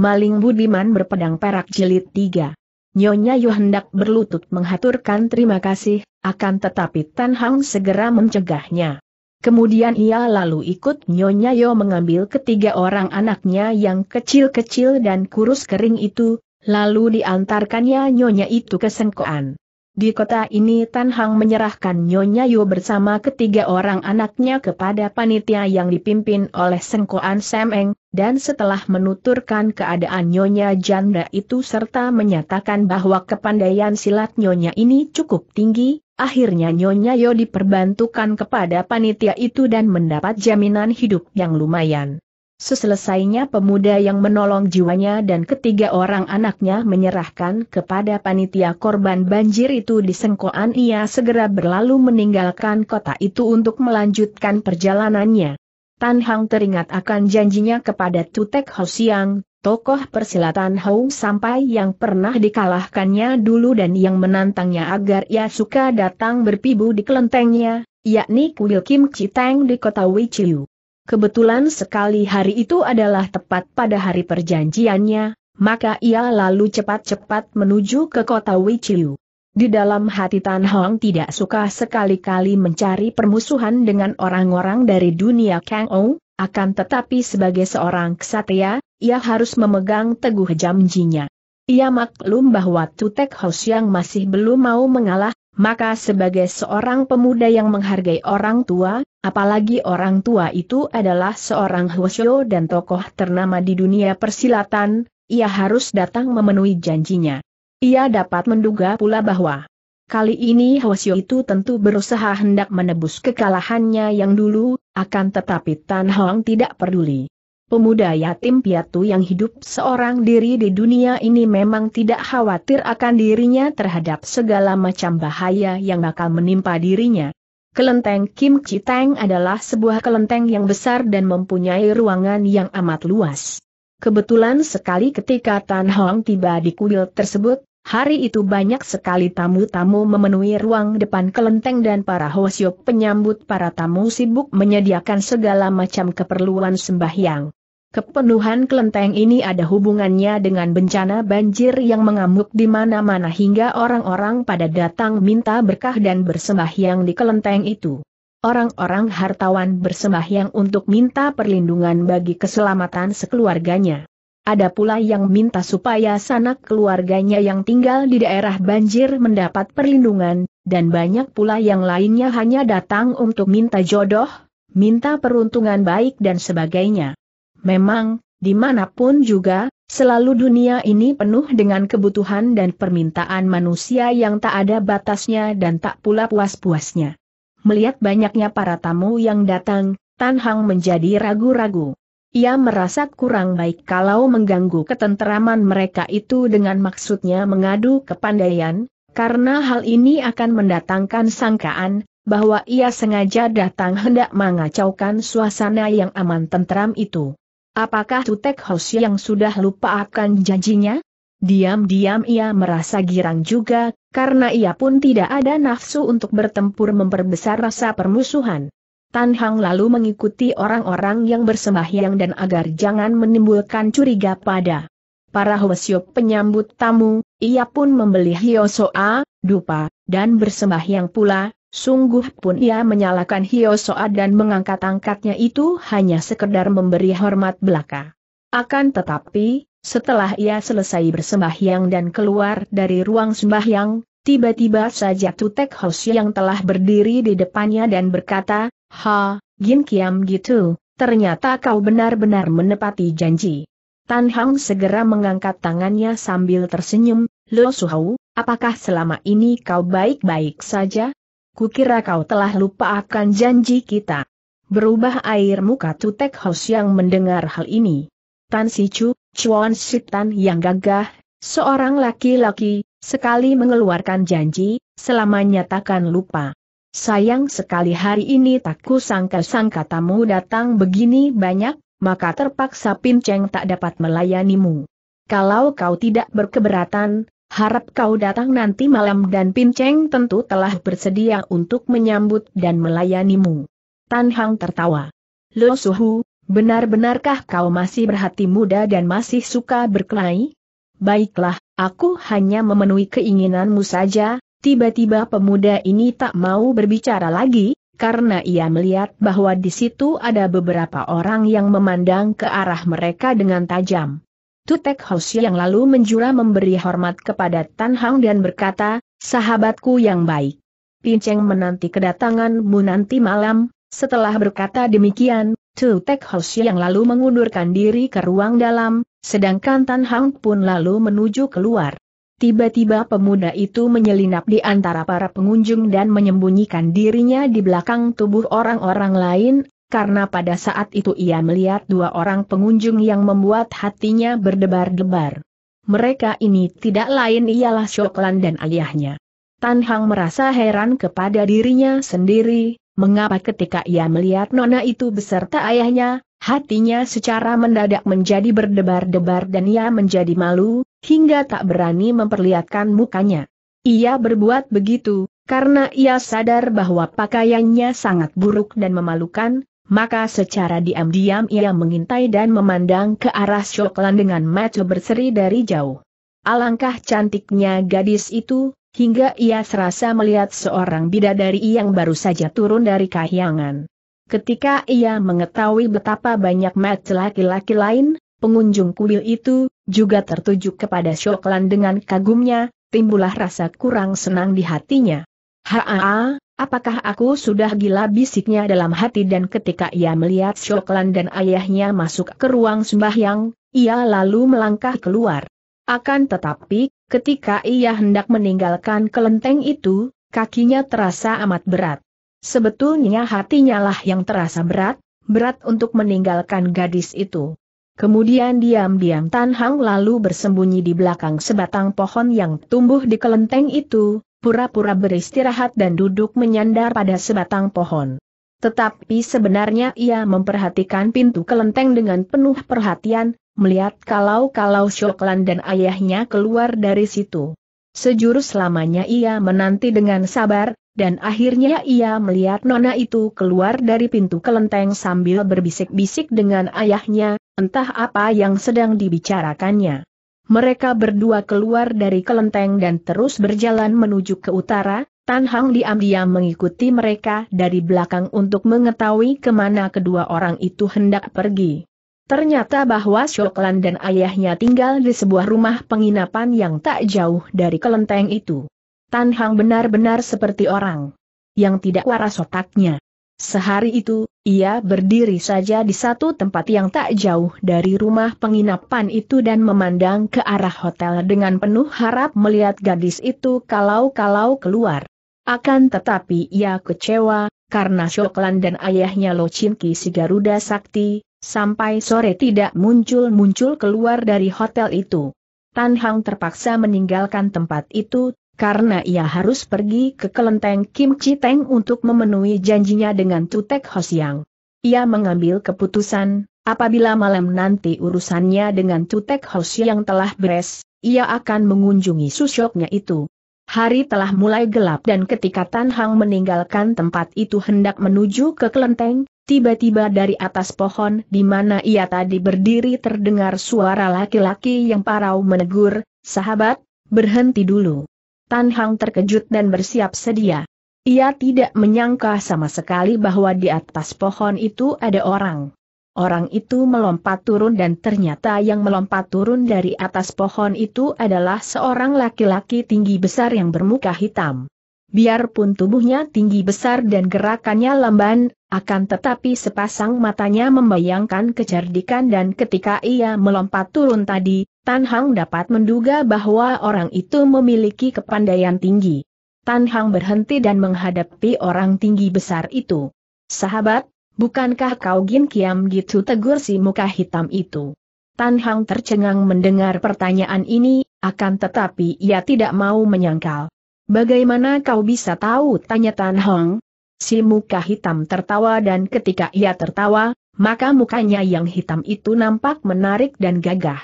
Maling Budiman berpedang perak jilid tiga. Nyonya Yu hendak berlutut menghaturkan terima kasih, akan tetapi Tan Hang segera mencegahnya. Kemudian ia lalu ikut Nyonya Yo mengambil ketiga orang anaknya yang kecil-kecil dan kurus kering itu, lalu diantarkannya Nyonya itu ke Sengkoan. Di kota ini Tan Hang menyerahkan Nyonya Yo bersama ketiga orang anaknya kepada panitia yang dipimpin oleh Sengkoan Semeng, dan setelah menuturkan keadaan Nyonya janda itu serta menyatakan bahwa kepandaian silat Nyonya ini cukup tinggi, akhirnya Nyonya Yo diperbantukan kepada panitia itu dan mendapat jaminan hidup yang lumayan. Seselesainya pemuda yang menolong jiwanya dan ketiga orang anaknya menyerahkan kepada panitia korban banjir itu di Sengkoan ia segera berlalu meninggalkan kota itu untuk melanjutkan perjalanannya. Tan Hang teringat akan janjinya kepada Tutek Ho Siang, tokoh persilatan Hou sampai yang pernah dikalahkannya dulu dan yang menantangnya agar ia suka datang berpibu di kelentengnya, yakni Kuil Kim Citeng di kota Wichiu. Kebetulan sekali hari itu adalah tepat pada hari perjanjiannya, maka ia lalu cepat-cepat menuju ke kota Wichiu. Di dalam hati Tan Hong tidak suka sekali-kali mencari permusuhan dengan orang-orang dari dunia Kang Ou, akan tetapi sebagai seorang kesatria, ia harus memegang teguh janjinya. Ia maklum bahwa Tutek Hos yang masih belum mau mengalah, maka sebagai seorang pemuda yang menghargai orang tua, apalagi orang tua itu adalah seorang Hwasyo dan tokoh ternama di dunia persilatan, ia harus datang memenuhi janjinya. Ia dapat menduga pula bahwa kali ini Hwasyo itu tentu berusaha hendak menebus kekalahannya yang dulu, akan tetapi Tan Hong tidak peduli. Pemuda yatim piatu yang hidup seorang diri di dunia ini memang tidak khawatir akan dirinya terhadap segala macam bahaya yang bakal menimpa dirinya. Kelenteng Kim Chiteng adalah sebuah kelenteng yang besar dan mempunyai ruangan yang amat luas. Kebetulan sekali ketika Tan Hong tiba di kuil tersebut, Hari itu banyak sekali tamu-tamu memenuhi ruang depan kelenteng dan para hosyok penyambut para tamu sibuk menyediakan segala macam keperluan sembahyang. Kepenuhan kelenteng ini ada hubungannya dengan bencana banjir yang mengamuk di mana-mana hingga orang-orang pada datang minta berkah dan bersembahyang di kelenteng itu. Orang-orang hartawan bersembahyang untuk minta perlindungan bagi keselamatan sekeluarganya. Ada pula yang minta supaya sanak keluarganya yang tinggal di daerah banjir mendapat perlindungan, dan banyak pula yang lainnya hanya datang untuk minta jodoh, minta peruntungan baik dan sebagainya. Memang, dimanapun juga, selalu dunia ini penuh dengan kebutuhan dan permintaan manusia yang tak ada batasnya dan tak pula puas-puasnya. Melihat banyaknya para tamu yang datang, Tan Hang menjadi ragu-ragu. Ia merasa kurang baik kalau mengganggu ketenteraman mereka itu dengan maksudnya mengadu kepandaian, karena hal ini akan mendatangkan sangkaan, bahwa ia sengaja datang hendak mengacaukan suasana yang aman tentram itu. Apakah Tutek Hos yang sudah lupa akan janjinya? Diam-diam ia merasa girang juga, karena ia pun tidak ada nafsu untuk bertempur memperbesar rasa permusuhan. Tan Hang lalu mengikuti orang-orang yang bersembahyang dan agar jangan menimbulkan curiga pada para Hwasyo penyambut tamu, ia pun membeli hiosoa, dupa, dan bersembahyang pula, sungguh pun ia menyalakan hiosoa dan mengangkat-angkatnya itu hanya sekedar memberi hormat belaka. Akan tetapi, setelah ia selesai bersembahyang dan keluar dari ruang sembahyang, Tiba-tiba saja Tutek Hos yang telah berdiri di depannya dan berkata, Ha, Gin Kiam gitu, ternyata kau benar-benar menepati janji. Tan Hang segera mengangkat tangannya sambil tersenyum, Lo Suhau, apakah selama ini kau baik-baik saja? Kukira kau telah lupa akan janji kita. Berubah air muka Tutek Hos yang mendengar hal ini. Tan Si Chu, Chuan Tan yang gagah, seorang laki-laki, sekali mengeluarkan janji, selamanya takkan lupa. Sayang sekali hari ini tak kusangka-sangka tamu datang begini banyak, maka terpaksa Pinceng tak dapat melayanimu. Kalau kau tidak berkeberatan, harap kau datang nanti malam dan Pinceng tentu telah bersedia untuk menyambut dan melayanimu. Tan Hang tertawa. Lo Suhu, benar-benarkah kau masih berhati muda dan masih suka berkelahi? Baiklah, aku hanya memenuhi keinginanmu saja, Tiba-tiba pemuda ini tak mau berbicara lagi, karena ia melihat bahwa di situ ada beberapa orang yang memandang ke arah mereka dengan tajam. Tutek Hoshi yang lalu menjura memberi hormat kepada Tan Hang dan berkata, sahabatku yang baik. Pinceng menanti kedatanganmu nanti malam, setelah berkata demikian, Tutek Hoshi yang lalu mengundurkan diri ke ruang dalam, sedangkan Tan Hang pun lalu menuju keluar. Tiba-tiba pemuda itu menyelinap di antara para pengunjung dan menyembunyikan dirinya di belakang tubuh orang-orang lain, karena pada saat itu ia melihat dua orang pengunjung yang membuat hatinya berdebar-debar. Mereka ini tidak lain ialah Shoklan dan aliahnya. Tan Hang merasa heran kepada dirinya sendiri, mengapa ketika ia melihat Nona itu beserta ayahnya, hatinya secara mendadak menjadi berdebar-debar dan ia menjadi malu, hingga tak berani memperlihatkan mukanya. Ia berbuat begitu, karena ia sadar bahwa pakaiannya sangat buruk dan memalukan, maka secara diam-diam ia mengintai dan memandang ke arah Shoklan dengan mata berseri dari jauh. Alangkah cantiknya gadis itu, hingga ia serasa melihat seorang bidadari yang baru saja turun dari kahyangan. Ketika ia mengetahui betapa banyak mata laki-laki lain, Pengunjung kuil itu, juga tertuju kepada Shoklan dengan kagumnya, timbullah rasa kurang senang di hatinya. Haa, apakah aku sudah gila bisiknya dalam hati dan ketika ia melihat Shoklan dan ayahnya masuk ke ruang sembahyang, ia lalu melangkah keluar. Akan tetapi, ketika ia hendak meninggalkan kelenteng itu, kakinya terasa amat berat. Sebetulnya hatinya lah yang terasa berat, berat untuk meninggalkan gadis itu. Kemudian diam-diam Tan Hang lalu bersembunyi di belakang sebatang pohon yang tumbuh di kelenteng itu, pura-pura beristirahat dan duduk menyandar pada sebatang pohon. Tetapi sebenarnya ia memperhatikan pintu kelenteng dengan penuh perhatian, melihat kalau-kalau Syoklan dan ayahnya keluar dari situ. Sejurus lamanya ia menanti dengan sabar, dan akhirnya ia melihat Nona itu keluar dari pintu kelenteng sambil berbisik-bisik dengan ayahnya, entah apa yang sedang dibicarakannya. Mereka berdua keluar dari kelenteng dan terus berjalan menuju ke utara, Tan Hang diam-diam mengikuti mereka dari belakang untuk mengetahui kemana kedua orang itu hendak pergi. Ternyata bahwa Shoklan dan ayahnya tinggal di sebuah rumah penginapan yang tak jauh dari kelenteng itu. Tan Hang benar-benar seperti orang yang tidak waras otaknya. Sehari itu, ia berdiri saja di satu tempat yang tak jauh dari rumah penginapan itu dan memandang ke arah hotel dengan penuh harap melihat gadis itu kalau-kalau keluar. Akan tetapi ia kecewa, karena Syoklan dan ayahnya Locinki si Garuda Sakti, sampai sore tidak muncul-muncul keluar dari hotel itu. Tan Hang terpaksa meninggalkan tempat itu, karena ia harus pergi ke kelenteng Kim Chi Teng untuk memenuhi janjinya dengan Tutek Hosiang. Ia mengambil keputusan, apabila malam nanti urusannya dengan Tutek Hosiang telah beres, ia akan mengunjungi susyoknya itu. Hari telah mulai gelap dan ketika Tan Hang meninggalkan tempat itu hendak menuju ke kelenteng, tiba-tiba dari atas pohon di mana ia tadi berdiri terdengar suara laki-laki yang parau menegur, sahabat, berhenti dulu. Tan Hang terkejut dan bersiap sedia. Ia tidak menyangka sama sekali bahwa di atas pohon itu ada orang. Orang itu melompat turun dan ternyata yang melompat turun dari atas pohon itu adalah seorang laki-laki tinggi besar yang bermuka hitam. Biarpun tubuhnya tinggi besar dan gerakannya lamban, akan tetapi sepasang matanya membayangkan kecerdikan dan ketika ia melompat turun tadi, Tan Hang dapat menduga bahwa orang itu memiliki kepandaian tinggi. Tan Hang berhenti dan menghadapi orang tinggi besar itu. Sahabat, bukankah kau Gin Kiam gitu tegur si muka hitam itu? Tan Hang tercengang mendengar pertanyaan ini, akan tetapi ia tidak mau menyangkal. Bagaimana kau bisa tahu? Tanya Tan Hong. Si muka hitam tertawa dan ketika ia tertawa, maka mukanya yang hitam itu nampak menarik dan gagah.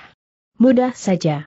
Mudah saja.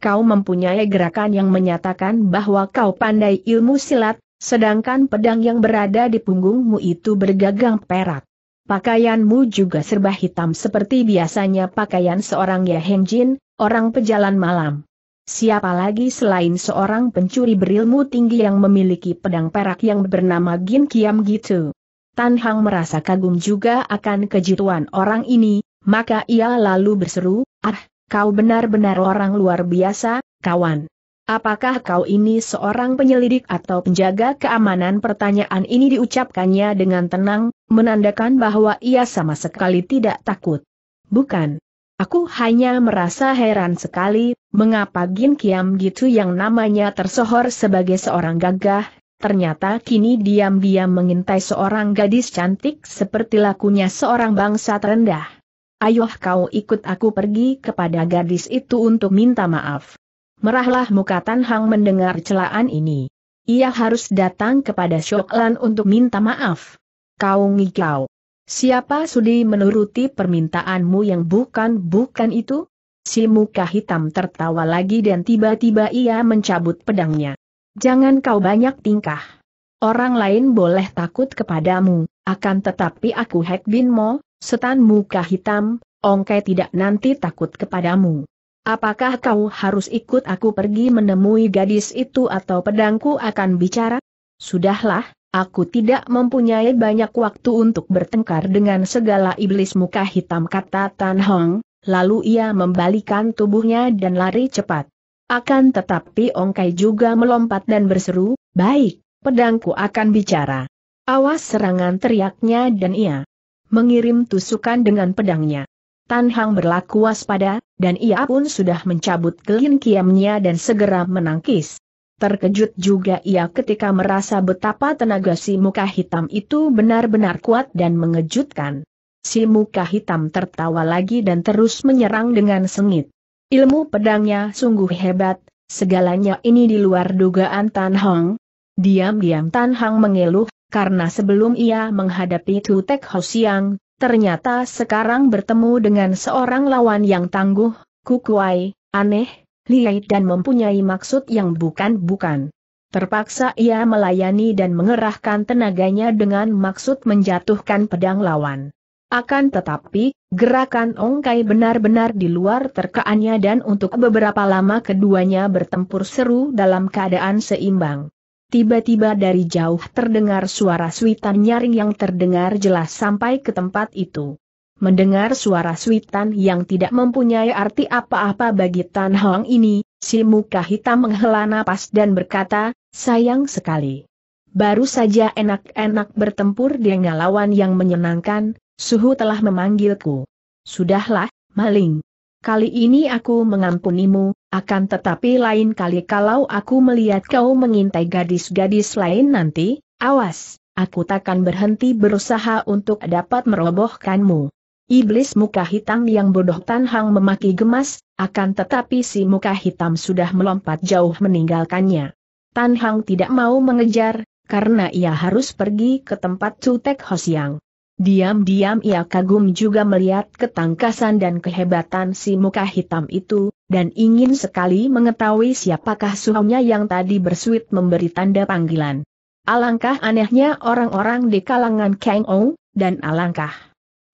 Kau mempunyai gerakan yang menyatakan bahwa kau pandai ilmu silat, sedangkan pedang yang berada di punggungmu itu bergagang perak. Pakaianmu juga serba hitam seperti biasanya pakaian seorang Yahenjin, orang pejalan malam. Siapa lagi selain seorang pencuri berilmu tinggi yang memiliki pedang perak yang bernama Gin Kiam Gitu? Tan Hang merasa kagum juga akan kejituan orang ini, maka ia lalu berseru, Ah, kau benar-benar orang luar biasa, kawan. Apakah kau ini seorang penyelidik atau penjaga keamanan? Pertanyaan ini diucapkannya dengan tenang, menandakan bahwa ia sama sekali tidak takut. Bukan. Aku hanya merasa heran sekali, mengapa Gin Kiam gitu yang namanya tersohor sebagai seorang gagah, ternyata kini diam-diam mengintai seorang gadis cantik seperti lakunya seorang bangsa terendah. Ayuh kau ikut aku pergi kepada gadis itu untuk minta maaf. Merahlah muka Tan Hang mendengar celaan ini. Ia harus datang kepada Shoklan untuk minta maaf. Kau ngigau. Siapa sudi menuruti permintaanmu yang bukan-bukan itu? Si muka hitam tertawa lagi dan tiba-tiba ia mencabut pedangnya. Jangan kau banyak tingkah. Orang lain boleh takut kepadamu, akan tetapi aku Hek Bin Mo, setan muka hitam, ongkai tidak nanti takut kepadamu. Apakah kau harus ikut aku pergi menemui gadis itu atau pedangku akan bicara? Sudahlah, Aku tidak mempunyai banyak waktu untuk bertengkar dengan segala iblis muka hitam kata Tan Hong, lalu ia membalikan tubuhnya dan lari cepat. Akan tetapi Kai juga melompat dan berseru, baik, pedangku akan bicara. Awas serangan teriaknya dan ia mengirim tusukan dengan pedangnya. Tan Hang berlaku waspada, dan ia pun sudah mencabut kelin kiamnya dan segera menangkis. Terkejut juga ia ketika merasa betapa tenaga si muka hitam itu benar-benar kuat dan mengejutkan. Si muka hitam tertawa lagi dan terus menyerang dengan sengit. Ilmu pedangnya sungguh hebat, segalanya ini di luar dugaan Tan Hong. Diam-diam Tan Hong mengeluh, karena sebelum ia menghadapi Tek Ho Siang, ternyata sekarang bertemu dengan seorang lawan yang tangguh, Kukuai, aneh, liait dan mempunyai maksud yang bukan-bukan. Terpaksa ia melayani dan mengerahkan tenaganya dengan maksud menjatuhkan pedang lawan. Akan tetapi, gerakan Ongkai benar-benar di luar terkaannya dan untuk beberapa lama keduanya bertempur seru dalam keadaan seimbang. Tiba-tiba dari jauh terdengar suara suitan nyaring yang terdengar jelas sampai ke tempat itu. Mendengar suara suitan yang tidak mempunyai arti apa-apa bagi Tan Hong ini, si muka hitam menghela napas dan berkata, sayang sekali. Baru saja enak-enak bertempur dengan lawan yang menyenangkan, suhu telah memanggilku. Sudahlah, maling. Kali ini aku mengampunimu, akan tetapi lain kali kalau aku melihat kau mengintai gadis-gadis lain nanti, awas, aku takkan berhenti berusaha untuk dapat merobohkanmu. Iblis muka hitam yang bodoh Tan Hang memaki gemas, akan tetapi si muka hitam sudah melompat jauh meninggalkannya. Tan Hang tidak mau mengejar, karena ia harus pergi ke tempat Cutek Hosiang. Diam-diam ia kagum juga melihat ketangkasan dan kehebatan si muka hitam itu, dan ingin sekali mengetahui siapakah suhunya yang tadi bersuit memberi tanda panggilan. Alangkah anehnya orang-orang di kalangan Kang Ong, dan alangkah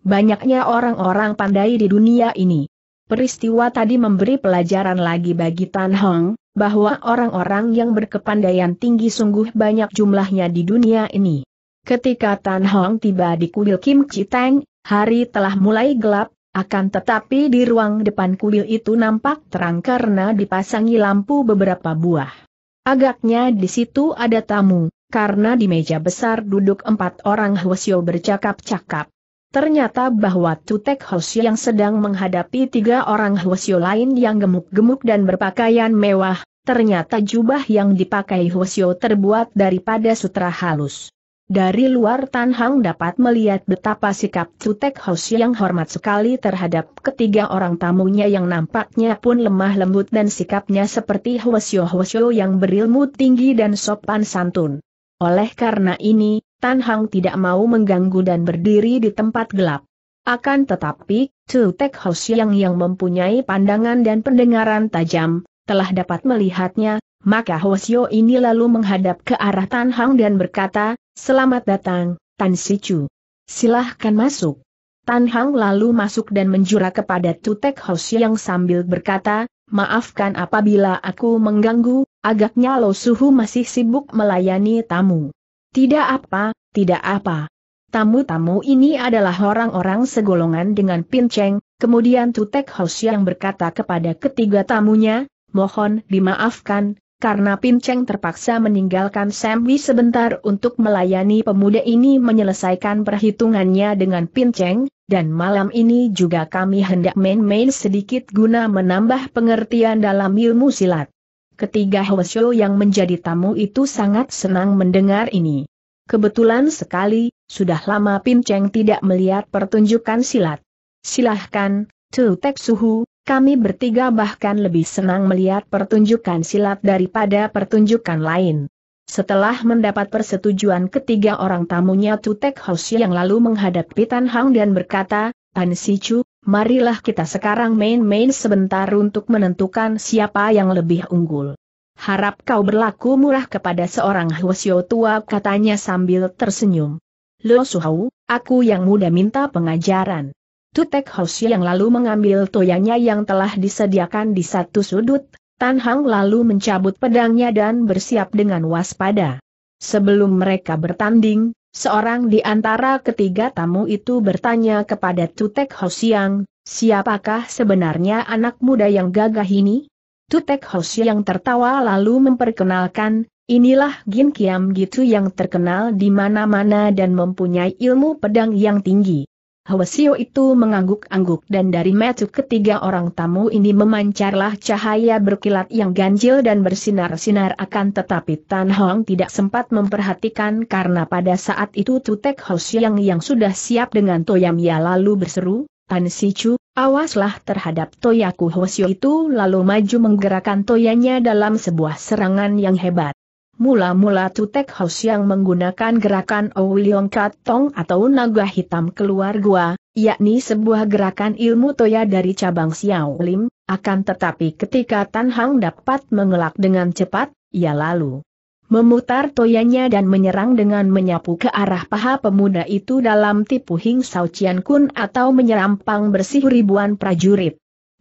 Banyaknya orang-orang pandai di dunia ini. Peristiwa tadi memberi pelajaran lagi bagi Tan Hong, bahwa orang-orang yang berkepandaian tinggi sungguh banyak jumlahnya di dunia ini. Ketika Tan Hong tiba di kuil Kim Chiteng, hari telah mulai gelap, akan tetapi di ruang depan kuil itu nampak terang karena dipasangi lampu beberapa buah. Agaknya di situ ada tamu, karena di meja besar duduk empat orang Hwasyo bercakap-cakap. Ternyata bahwa Tutek Hosio yang sedang menghadapi tiga orang Hosio lain yang gemuk-gemuk dan berpakaian mewah, ternyata jubah yang dipakai Hosio terbuat daripada sutra halus. Dari luar Tan Hang dapat melihat betapa sikap Tutek Hosio yang hormat sekali terhadap ketiga orang tamunya yang nampaknya pun lemah lembut dan sikapnya seperti Hosio-Hosio yang berilmu tinggi dan sopan santun. Oleh karena ini, Tan Hang tidak mau mengganggu dan berdiri di tempat gelap. Akan tetapi, Chu Tek Ho Siang yang mempunyai pandangan dan pendengaran tajam, telah dapat melihatnya, maka Ho Hosio ini lalu menghadap ke arah Tan Hang dan berkata, Selamat datang, Tan Si Chu. Silahkan masuk. Tan Hang lalu masuk dan menjura kepada Chu Tek Ho Siang sambil berkata, Maafkan apabila aku mengganggu, agaknya Lo Suhu masih sibuk melayani tamu. Tidak apa, tidak apa. Tamu-tamu ini adalah orang-orang segolongan dengan Pinceng, kemudian Tutek Hos yang berkata kepada ketiga tamunya, mohon dimaafkan, karena Pinceng terpaksa meninggalkan Samwi sebentar untuk melayani pemuda ini menyelesaikan perhitungannya dengan Pinceng, dan malam ini juga kami hendak main-main sedikit guna menambah pengertian dalam ilmu silat. Ketiga Hwasyo yang menjadi tamu itu sangat senang mendengar ini. Kebetulan sekali, sudah lama Pinceng tidak melihat pertunjukan silat. Silahkan, Tutek Suhu, kami bertiga bahkan lebih senang melihat pertunjukan silat daripada pertunjukan lain. Setelah mendapat persetujuan ketiga orang tamunya Tutek Hwasyo yang lalu menghadap Tan Hang dan berkata, Pan Sichu, marilah kita sekarang main-main sebentar untuk menentukan siapa yang lebih unggul. Harap kau berlaku murah kepada seorang Hwasyo tua katanya sambil tersenyum. Lo Suhau, aku yang muda minta pengajaran. Tutek Hwasyo yang lalu mengambil toyanya yang telah disediakan di satu sudut, Tan Hang lalu mencabut pedangnya dan bersiap dengan waspada. Sebelum mereka bertanding, Seorang di antara ketiga tamu itu bertanya kepada Tutek Hosiang, siapakah sebenarnya anak muda yang gagah ini? Tutek Hosiang tertawa lalu memperkenalkan, inilah Gin Kiam Gitu yang terkenal di mana-mana dan mempunyai ilmu pedang yang tinggi. Hwasio itu mengangguk-angguk dan dari metu ketiga orang tamu ini memancarlah cahaya berkilat yang ganjil dan bersinar-sinar akan tetapi Tan Hong tidak sempat memperhatikan karena pada saat itu Tutek Ho yang sudah siap dengan Toyamia lalu berseru, Tan Si Chu awaslah terhadap Toyaku Hwasio itu lalu maju menggerakkan toyanya dalam sebuah serangan yang hebat. Mula-mula Tutek House yang menggunakan gerakan Owilyong oh Katong atau naga hitam keluar gua, yakni sebuah gerakan ilmu toya dari cabang Xiao Lim, akan tetapi ketika Tan Hang dapat mengelak dengan cepat, ia lalu memutar toyanya dan menyerang dengan menyapu ke arah paha pemuda itu dalam tipu Hing Sao Cian Kun atau menyerampang bersih ribuan prajurit.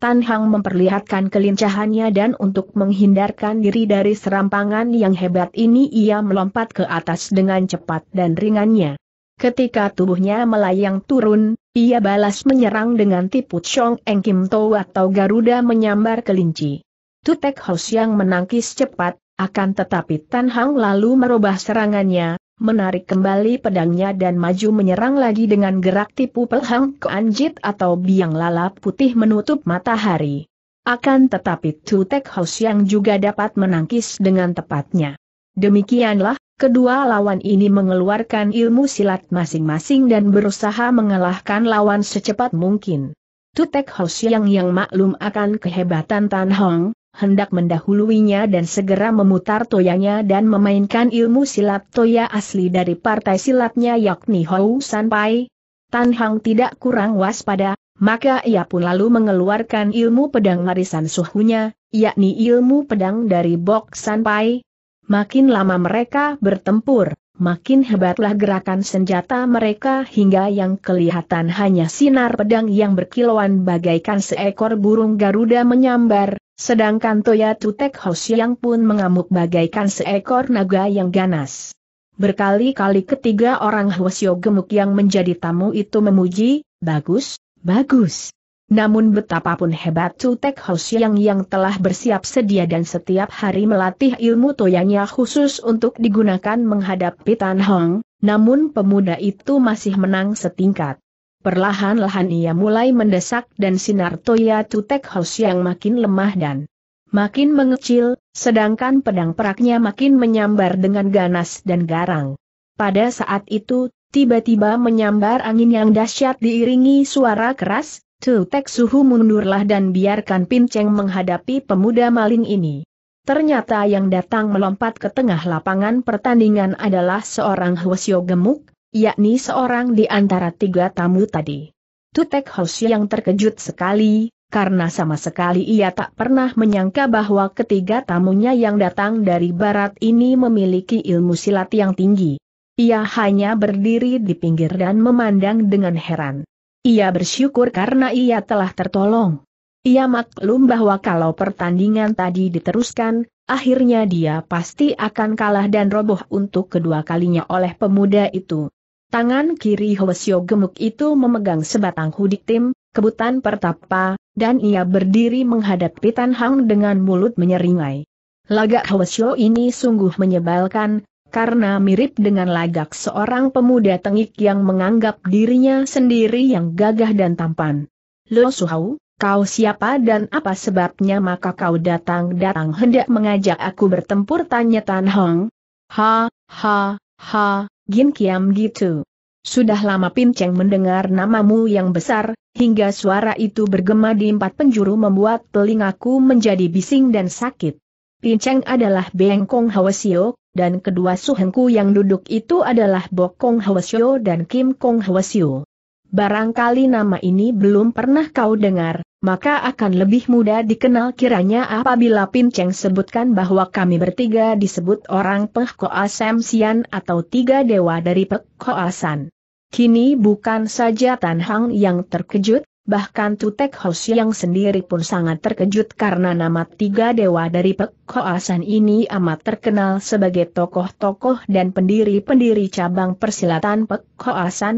Tan Hang memperlihatkan kelincahannya dan untuk menghindarkan diri dari serampangan yang hebat ini ia melompat ke atas dengan cepat dan ringannya. Ketika tubuhnya melayang turun, ia balas menyerang dengan tipu Chong Eng Kim To atau Garuda menyambar kelinci. Tutek Hos yang menangkis cepat, akan tetapi Tan Hang lalu merubah serangannya, menarik kembali pedangnya dan maju menyerang lagi dengan gerak tipu pelhang keanjit atau biang lalap putih menutup matahari. Akan tetapi Tutek House yang juga dapat menangkis dengan tepatnya. Demikianlah, kedua lawan ini mengeluarkan ilmu silat masing-masing dan berusaha mengalahkan lawan secepat mungkin. Tutek House yang yang maklum akan kehebatan Tan Hong, hendak mendahuluinya dan segera memutar toyanya dan memainkan ilmu silat toya asli dari partai silatnya yakni Hou Sanpai. Tan Hang tidak kurang waspada, maka ia pun lalu mengeluarkan ilmu pedang warisan suhunya, yakni ilmu pedang dari Bok Sanpai. Makin lama mereka bertempur, makin hebatlah gerakan senjata mereka hingga yang kelihatan hanya sinar pedang yang berkilauan bagaikan seekor burung Garuda menyambar, sedangkan Toya Tutek Hos yang pun mengamuk bagaikan seekor naga yang ganas. Berkali-kali ketiga orang Hwasyo gemuk yang menjadi tamu itu memuji, bagus, bagus, namun betapapun hebat Cutek Hosiang yang telah bersiap sedia dan setiap hari melatih ilmu toyanya khusus untuk digunakan menghadapi Tan Hong, namun pemuda itu masih menang setingkat. Perlahan-lahan ia mulai mendesak dan sinar toya Cutek Hosiang makin lemah dan makin mengecil, sedangkan pedang peraknya makin menyambar dengan ganas dan garang. Pada saat itu, tiba-tiba menyambar angin yang dahsyat diiringi suara keras, Tutek Suhu mundurlah dan biarkan pinceng menghadapi pemuda maling ini. Ternyata yang datang melompat ke tengah lapangan pertandingan adalah seorang Hwasyo gemuk, yakni seorang di antara tiga tamu tadi. Tutek Hwasyo yang terkejut sekali, karena sama sekali ia tak pernah menyangka bahwa ketiga tamunya yang datang dari barat ini memiliki ilmu silat yang tinggi. Ia hanya berdiri di pinggir dan memandang dengan heran. Ia bersyukur karena ia telah tertolong. Ia maklum bahwa kalau pertandingan tadi diteruskan, akhirnya dia pasti akan kalah dan roboh untuk kedua kalinya oleh pemuda itu. Tangan kiri Hwasyo gemuk itu memegang sebatang hudik tim, kebutan pertapa, dan ia berdiri menghadapi Tan Hang dengan mulut menyeringai. Laga Hwasyo ini sungguh menyebalkan, karena mirip dengan lagak seorang pemuda tengik yang menganggap dirinya sendiri yang gagah dan tampan. Lo Suhau, kau siapa dan apa sebabnya maka kau datang-datang hendak mengajak aku bertempur tanya Tan Hong? Ha, ha, ha, gin kiam gitu. Sudah lama Pinceng mendengar namamu yang besar, hingga suara itu bergema di empat penjuru membuat telingaku menjadi bising dan sakit. Pinceng adalah Beng Bengkong Hawasio, dan kedua suhengku yang duduk itu adalah Bokong Kong Hwasyo dan Kim Kong Hwasyo. Barangkali nama ini belum pernah kau dengar, maka akan lebih mudah dikenal kiranya apabila Pin Cheng sebutkan bahwa kami bertiga disebut orang Pekhoa Sam Sian atau tiga dewa dari Pekhoa San. Kini bukan saja Tan Hang yang terkejut, Bahkan Tutek Hoshi yang sendiri pun sangat terkejut karena nama tiga dewa dari Pek ini amat terkenal sebagai tokoh-tokoh dan pendiri-pendiri cabang persilatan Pek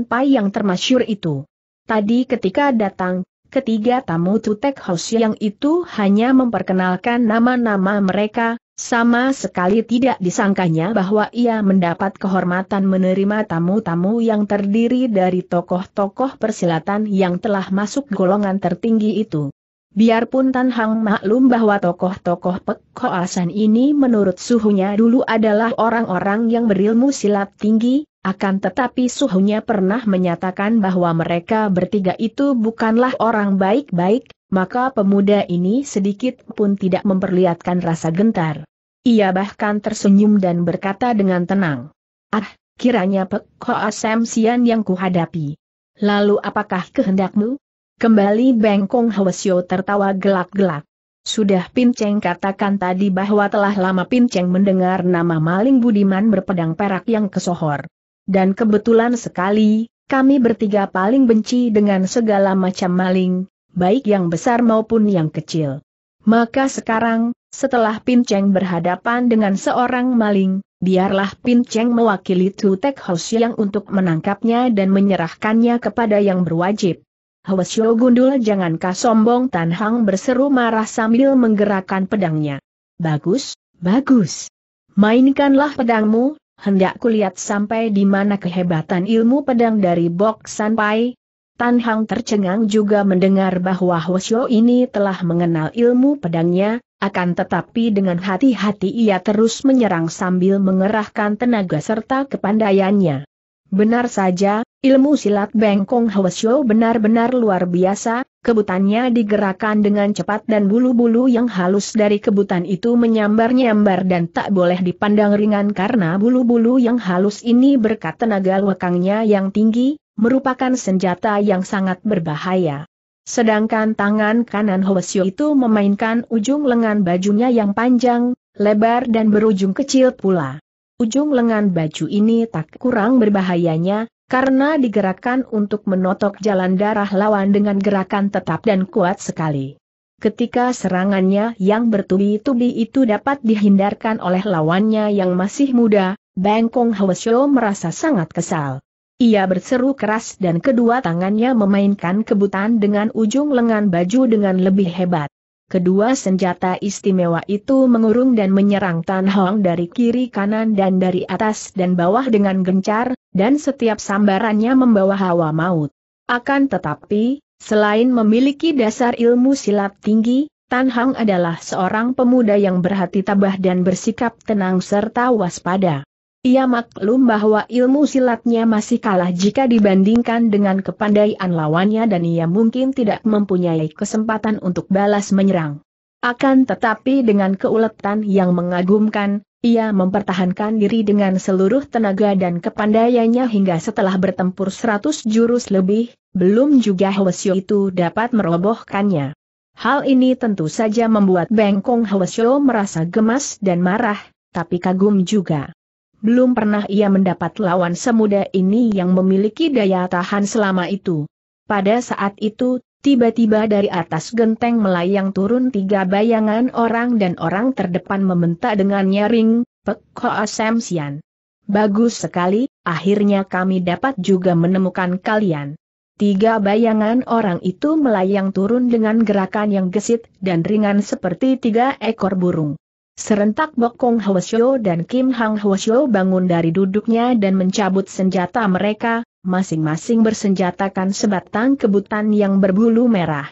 Pai yang termasyur itu. Tadi ketika datang, Ketiga tamu Tutek Hos yang itu hanya memperkenalkan nama-nama mereka, sama sekali tidak disangkanya bahwa ia mendapat kehormatan menerima tamu-tamu yang terdiri dari tokoh-tokoh persilatan yang telah masuk golongan tertinggi itu. Biarpun Tan Hang maklum bahwa tokoh-tokoh pekoasan ini menurut suhunya dulu adalah orang-orang yang berilmu silat tinggi, akan tetapi suhunya pernah menyatakan bahwa mereka bertiga itu bukanlah orang baik-baik, maka pemuda ini sedikit pun tidak memperlihatkan rasa gentar. Ia bahkan tersenyum dan berkata dengan tenang. Ah, kiranya Pek Hoa Sian yang kuhadapi. Lalu apakah kehendakmu? Kembali Bengkong Hwasyo tertawa gelak-gelak. Sudah Pinceng katakan tadi bahwa telah lama Pinceng mendengar nama maling Budiman berpedang perak yang kesohor. Dan kebetulan sekali, kami bertiga paling benci dengan segala macam maling, baik yang besar maupun yang kecil. Maka sekarang, setelah Pinceng berhadapan dengan seorang maling, biarlah Pinceng mewakili Tutek yang untuk menangkapnya dan menyerahkannya kepada yang berwajib. Hwasyo gundul jangan kasombong Tan Hang berseru marah sambil menggerakkan pedangnya. Bagus, bagus. Mainkanlah pedangmu, hendak kulihat sampai di mana kehebatan ilmu pedang dari Bok Pai? Tan Hang tercengang juga mendengar bahwa Hwasyo ini telah mengenal ilmu pedangnya, akan tetapi dengan hati-hati ia terus menyerang sambil mengerahkan tenaga serta kepandaiannya. Benar saja, Ilmu silat Bengkong Hwasyo benar-benar luar biasa, kebutannya digerakkan dengan cepat dan bulu-bulu yang halus dari kebutan itu menyambar-nyambar dan tak boleh dipandang ringan karena bulu-bulu yang halus ini berkat tenaga lekangnya yang tinggi, merupakan senjata yang sangat berbahaya. Sedangkan tangan kanan Hwasyo itu memainkan ujung lengan bajunya yang panjang, lebar dan berujung kecil pula. Ujung lengan baju ini tak kurang berbahayanya, karena digerakkan untuk menotok jalan darah lawan dengan gerakan tetap dan kuat sekali. Ketika serangannya yang bertubi-tubi itu dapat dihindarkan oleh lawannya yang masih muda, Bengkong Hwasyo merasa sangat kesal. Ia berseru keras dan kedua tangannya memainkan kebutan dengan ujung lengan baju dengan lebih hebat. Kedua senjata istimewa itu mengurung dan menyerang Tan Hong dari kiri kanan dan dari atas dan bawah dengan gencar, dan setiap sambarannya membawa hawa maut. Akan tetapi, selain memiliki dasar ilmu silat tinggi, Tan Hong adalah seorang pemuda yang berhati tabah dan bersikap tenang serta waspada. Ia maklum bahwa ilmu silatnya masih kalah jika dibandingkan dengan kepandaian lawannya dan ia mungkin tidak mempunyai kesempatan untuk balas menyerang. Akan tetapi dengan keuletan yang mengagumkan, ia mempertahankan diri dengan seluruh tenaga dan kepandaiannya hingga setelah bertempur 100 jurus lebih, belum juga Hwasyo itu dapat merobohkannya. Hal ini tentu saja membuat Bengkong Hwasyo merasa gemas dan marah, tapi kagum juga. Belum pernah ia mendapat lawan semuda ini yang memiliki daya tahan selama itu. Pada saat itu, tiba-tiba dari atas genteng melayang turun tiga bayangan orang dan orang terdepan membentak dengan nyaring, Pek Hoa Sam Sian. Bagus sekali, akhirnya kami dapat juga menemukan kalian. Tiga bayangan orang itu melayang turun dengan gerakan yang gesit dan ringan seperti tiga ekor burung. Serentak Bokong Hwasyo dan Kim Hang Hwasyo bangun dari duduknya dan mencabut senjata mereka, masing-masing bersenjatakan sebatang kebutan yang berbulu merah.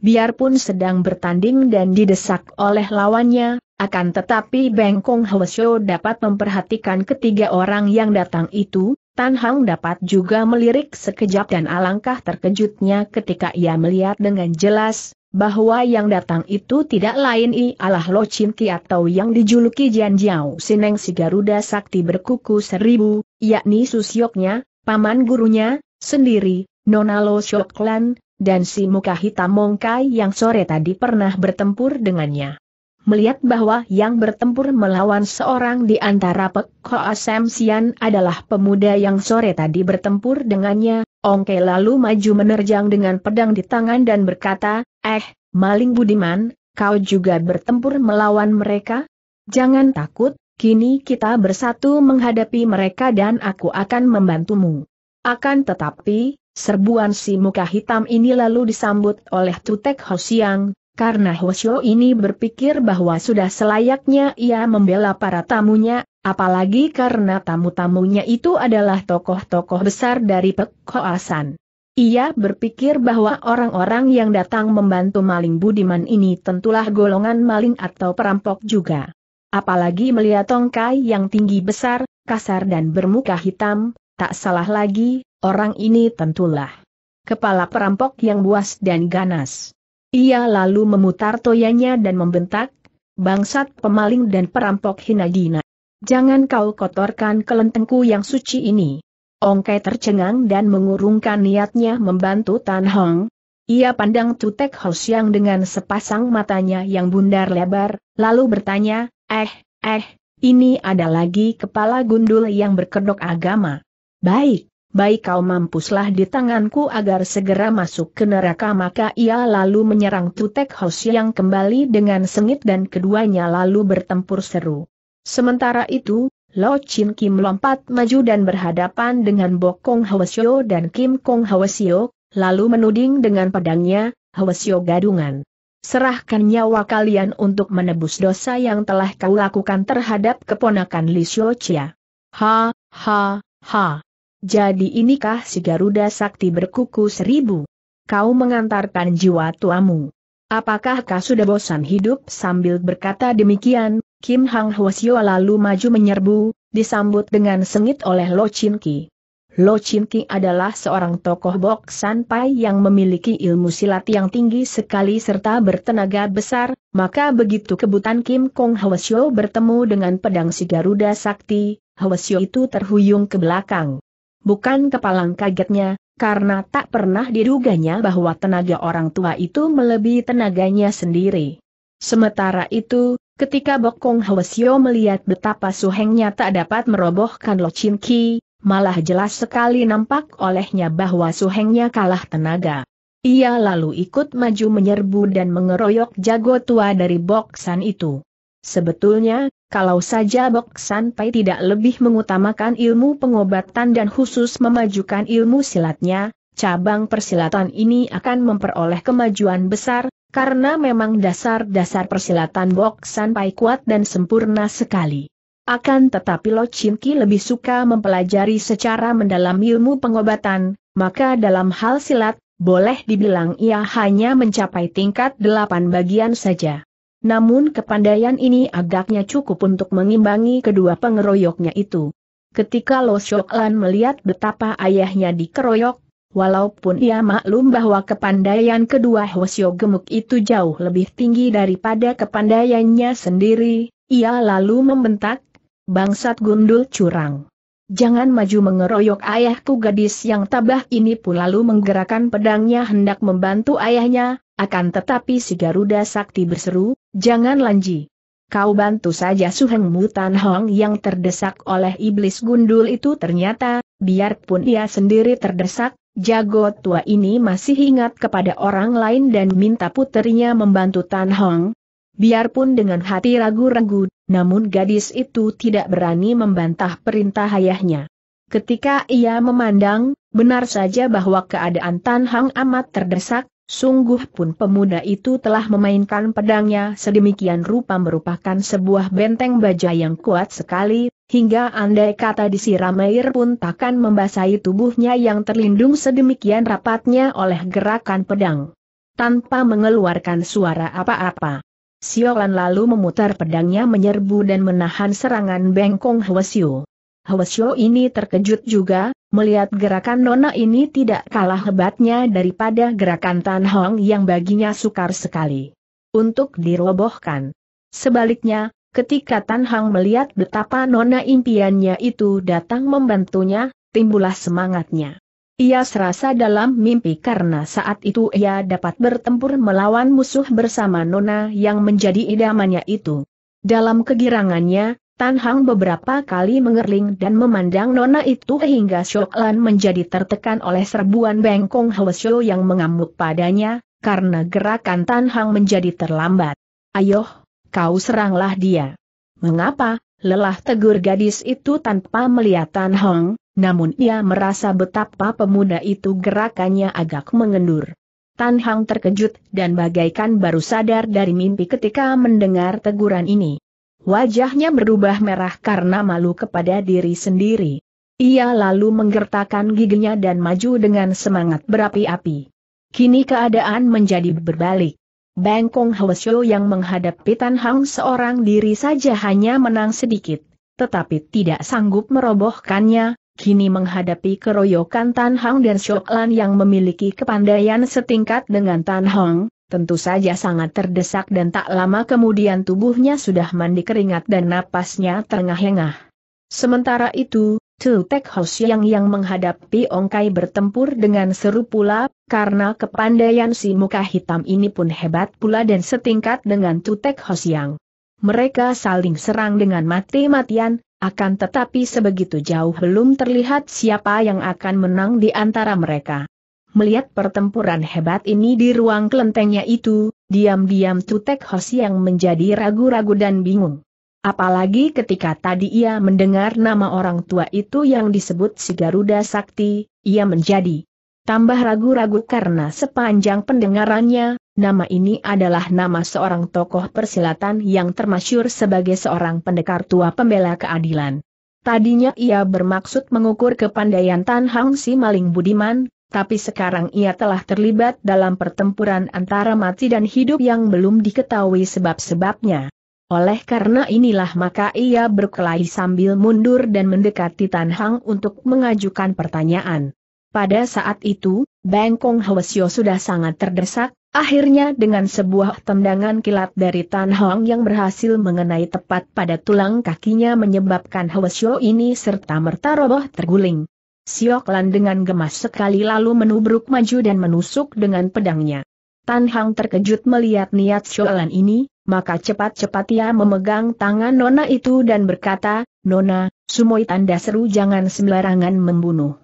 Biarpun sedang bertanding dan didesak oleh lawannya, akan tetapi Bengkong Hwasyo dapat memperhatikan ketiga orang yang datang itu, Tan Hang dapat juga melirik sekejap dan alangkah terkejutnya ketika ia melihat dengan jelas, bahwa yang datang itu tidak lain ialah Lo Cinti atau yang dijuluki Jian Jiao Sineng si Garuda Sakti berkuku seribu, yakni Susyoknya, paman gurunya, sendiri, Nona Lo Shoklan, dan si muka hitam Mongkai yang sore tadi pernah bertempur dengannya melihat bahwa yang bertempur melawan seorang di antara Pek Hoa Sam Sian adalah pemuda yang sore tadi bertempur dengannya, Ongke lalu maju menerjang dengan pedang di tangan dan berkata, Eh, maling budiman, kau juga bertempur melawan mereka? Jangan takut, kini kita bersatu menghadapi mereka dan aku akan membantumu. Akan tetapi, serbuan si muka hitam ini lalu disambut oleh Tutek Hosiang, karena Hosyo ini berpikir bahwa sudah selayaknya ia membela para tamunya, apalagi karena tamu-tamunya itu adalah tokoh-tokoh besar dari Pekoasan. Ia berpikir bahwa orang-orang yang datang membantu maling Budiman ini tentulah golongan maling atau perampok juga. Apalagi melihat tongkai yang tinggi besar, kasar dan bermuka hitam, tak salah lagi, orang ini tentulah kepala perampok yang buas dan ganas. Ia lalu memutar toyanya dan membentak, bangsat pemaling dan perampok hina dina jangan kau kotorkan kelentengku yang suci ini. Ongkai tercengang dan mengurungkan niatnya membantu Tan Hong. Ia pandang Tutek Ho Siang dengan sepasang matanya yang bundar lebar, lalu bertanya, eh, eh, ini ada lagi kepala gundul yang berkedok agama. Baik, baik kau mampuslah di tanganku agar segera masuk ke neraka maka ia lalu menyerang Tutek Ho Siang kembali dengan sengit dan keduanya lalu bertempur seru. Sementara itu, Lo Chin Kim lompat maju dan berhadapan dengan Bok Kong Hwasyo dan Kim Kong Hwasyo, lalu menuding dengan pedangnya, Hwasyo gadungan. Serahkan nyawa kalian untuk menebus dosa yang telah kau lakukan terhadap keponakan Li Chia. Ha, ha, ha. Jadi inikah si Garuda Sakti berkuku seribu? Kau mengantarkan jiwa tuamu. Apakah kau sudah bosan hidup sambil berkata demikian, Kim Hang Hwasyo lalu maju menyerbu, disambut dengan sengit oleh Lo Chin Ki. Lo Chin Ki adalah seorang tokoh Bok San Pai yang memiliki ilmu silat yang tinggi sekali serta bertenaga besar, maka begitu kebutan Kim Kong Hwasyo bertemu dengan pedang si Garuda Sakti, Hwasyo itu terhuyung ke belakang. Bukan kepalang kagetnya, karena tak pernah diduganya bahwa tenaga orang tua itu melebihi tenaganya sendiri. Sementara itu, Ketika Bokong Hwasyo melihat betapa suhengnya tak dapat merobohkan Lo Chin Ki, malah jelas sekali nampak olehnya bahwa suhengnya kalah tenaga. Ia lalu ikut maju menyerbu dan mengeroyok jago tua dari Boksan itu. Sebetulnya, kalau saja Boksan Pai tidak lebih mengutamakan ilmu pengobatan dan khusus memajukan ilmu silatnya, cabang persilatan ini akan memperoleh kemajuan besar, karena memang dasar-dasar persilatan Bok Sanpai kuat dan sempurna sekali. Akan tetapi Lo Chin Ki lebih suka mempelajari secara mendalam ilmu pengobatan, maka dalam hal silat, boleh dibilang ia hanya mencapai tingkat delapan bagian saja. Namun kepandaian ini agaknya cukup untuk mengimbangi kedua pengeroyoknya itu. Ketika Lo Shoklan melihat betapa ayahnya dikeroyok, Walaupun ia maklum bahwa kepandaian kedua Hwasyo gemuk itu jauh lebih tinggi daripada kepandaiannya sendiri, ia lalu membentak, bangsat gundul curang. Jangan maju mengeroyok ayahku gadis yang tabah ini pun lalu menggerakkan pedangnya hendak membantu ayahnya, akan tetapi si Garuda Sakti berseru, jangan lanji. Kau bantu saja Suheng Mutan Hong yang terdesak oleh iblis gundul itu ternyata, biarpun ia sendiri terdesak, Jago tua ini masih ingat kepada orang lain dan minta putrinya membantu Tan Hong. Biarpun dengan hati ragu-ragu, namun gadis itu tidak berani membantah perintah ayahnya. Ketika ia memandang, benar saja bahwa keadaan Tan Hong amat terdesak, sungguh pun pemuda itu telah memainkan pedangnya sedemikian rupa merupakan sebuah benteng baja yang kuat sekali, hingga andai kata disiram air pun takkan membasahi tubuhnya yang terlindung sedemikian rapatnya oleh gerakan pedang. Tanpa mengeluarkan suara apa-apa. Siolan lalu memutar pedangnya menyerbu dan menahan serangan bengkong Hwasyu. Hwasyu ini terkejut juga, melihat gerakan Nona ini tidak kalah hebatnya daripada gerakan Tan Hong yang baginya sukar sekali. Untuk dirobohkan. Sebaliknya, Ketika Tan Hang melihat betapa nona impiannya itu datang membantunya, timbullah semangatnya. Ia serasa dalam mimpi karena saat itu ia dapat bertempur melawan musuh bersama nona yang menjadi idamannya itu. Dalam kegirangannya, Tan Hang beberapa kali mengerling dan memandang nona itu hingga Shoklan menjadi tertekan oleh serbuan bengkong Hwasyo yang mengamuk padanya, karena gerakan Tan Hang menjadi terlambat. Ayoh, kau seranglah dia. Mengapa? Lelah tegur gadis itu tanpa melihat Tan Hong, namun ia merasa betapa pemuda itu gerakannya agak mengendur. Tan Hong terkejut dan bagaikan baru sadar dari mimpi ketika mendengar teguran ini. Wajahnya berubah merah karena malu kepada diri sendiri. Ia lalu menggertakkan giginya dan maju dengan semangat berapi-api. Kini keadaan menjadi berbalik. Bangkong Hwasyo yang menghadapi Tan Hang seorang diri saja hanya menang sedikit, tetapi tidak sanggup merobohkannya, kini menghadapi keroyokan Tan Hang dan Shoklan yang memiliki kepandaian setingkat dengan Tan Hang, tentu saja sangat terdesak dan tak lama kemudian tubuhnya sudah mandi keringat dan napasnya terengah-engah. Sementara itu, Tu Tek Ho yang menghadapi Ongkai bertempur dengan seru pula, karena kepandaian si muka hitam ini pun hebat pula dan setingkat dengan Tu Tek Ho Mereka saling serang dengan mati-matian, akan tetapi sebegitu jauh belum terlihat siapa yang akan menang di antara mereka. Melihat pertempuran hebat ini di ruang kelentengnya itu, diam-diam Tutek Hos yang menjadi ragu-ragu dan bingung. Apalagi ketika tadi ia mendengar nama orang tua itu yang disebut si Garuda Sakti, ia menjadi tambah ragu-ragu karena sepanjang pendengarannya, nama ini adalah nama seorang tokoh persilatan yang termasyur sebagai seorang pendekar tua pembela keadilan. Tadinya ia bermaksud mengukur kepandaian Tan Hang si maling budiman, tapi sekarang ia telah terlibat dalam pertempuran antara mati dan hidup yang belum diketahui sebab-sebabnya. Oleh karena inilah maka ia berkelahi sambil mundur dan mendekati Tan Hang untuk mengajukan pertanyaan. Pada saat itu, Bengkong Hwasyo sudah sangat terdesak, akhirnya dengan sebuah tendangan kilat dari Tan Hong yang berhasil mengenai tepat pada tulang kakinya menyebabkan Hwasyo ini serta merta roboh terguling. Siok dengan gemas sekali lalu menubruk maju dan menusuk dengan pedangnya. Tan Hang terkejut melihat niat Sholan ini, maka cepat-cepat ia memegang tangan Nona itu dan berkata, Nona, sumoi tanda seru jangan sembarangan membunuh.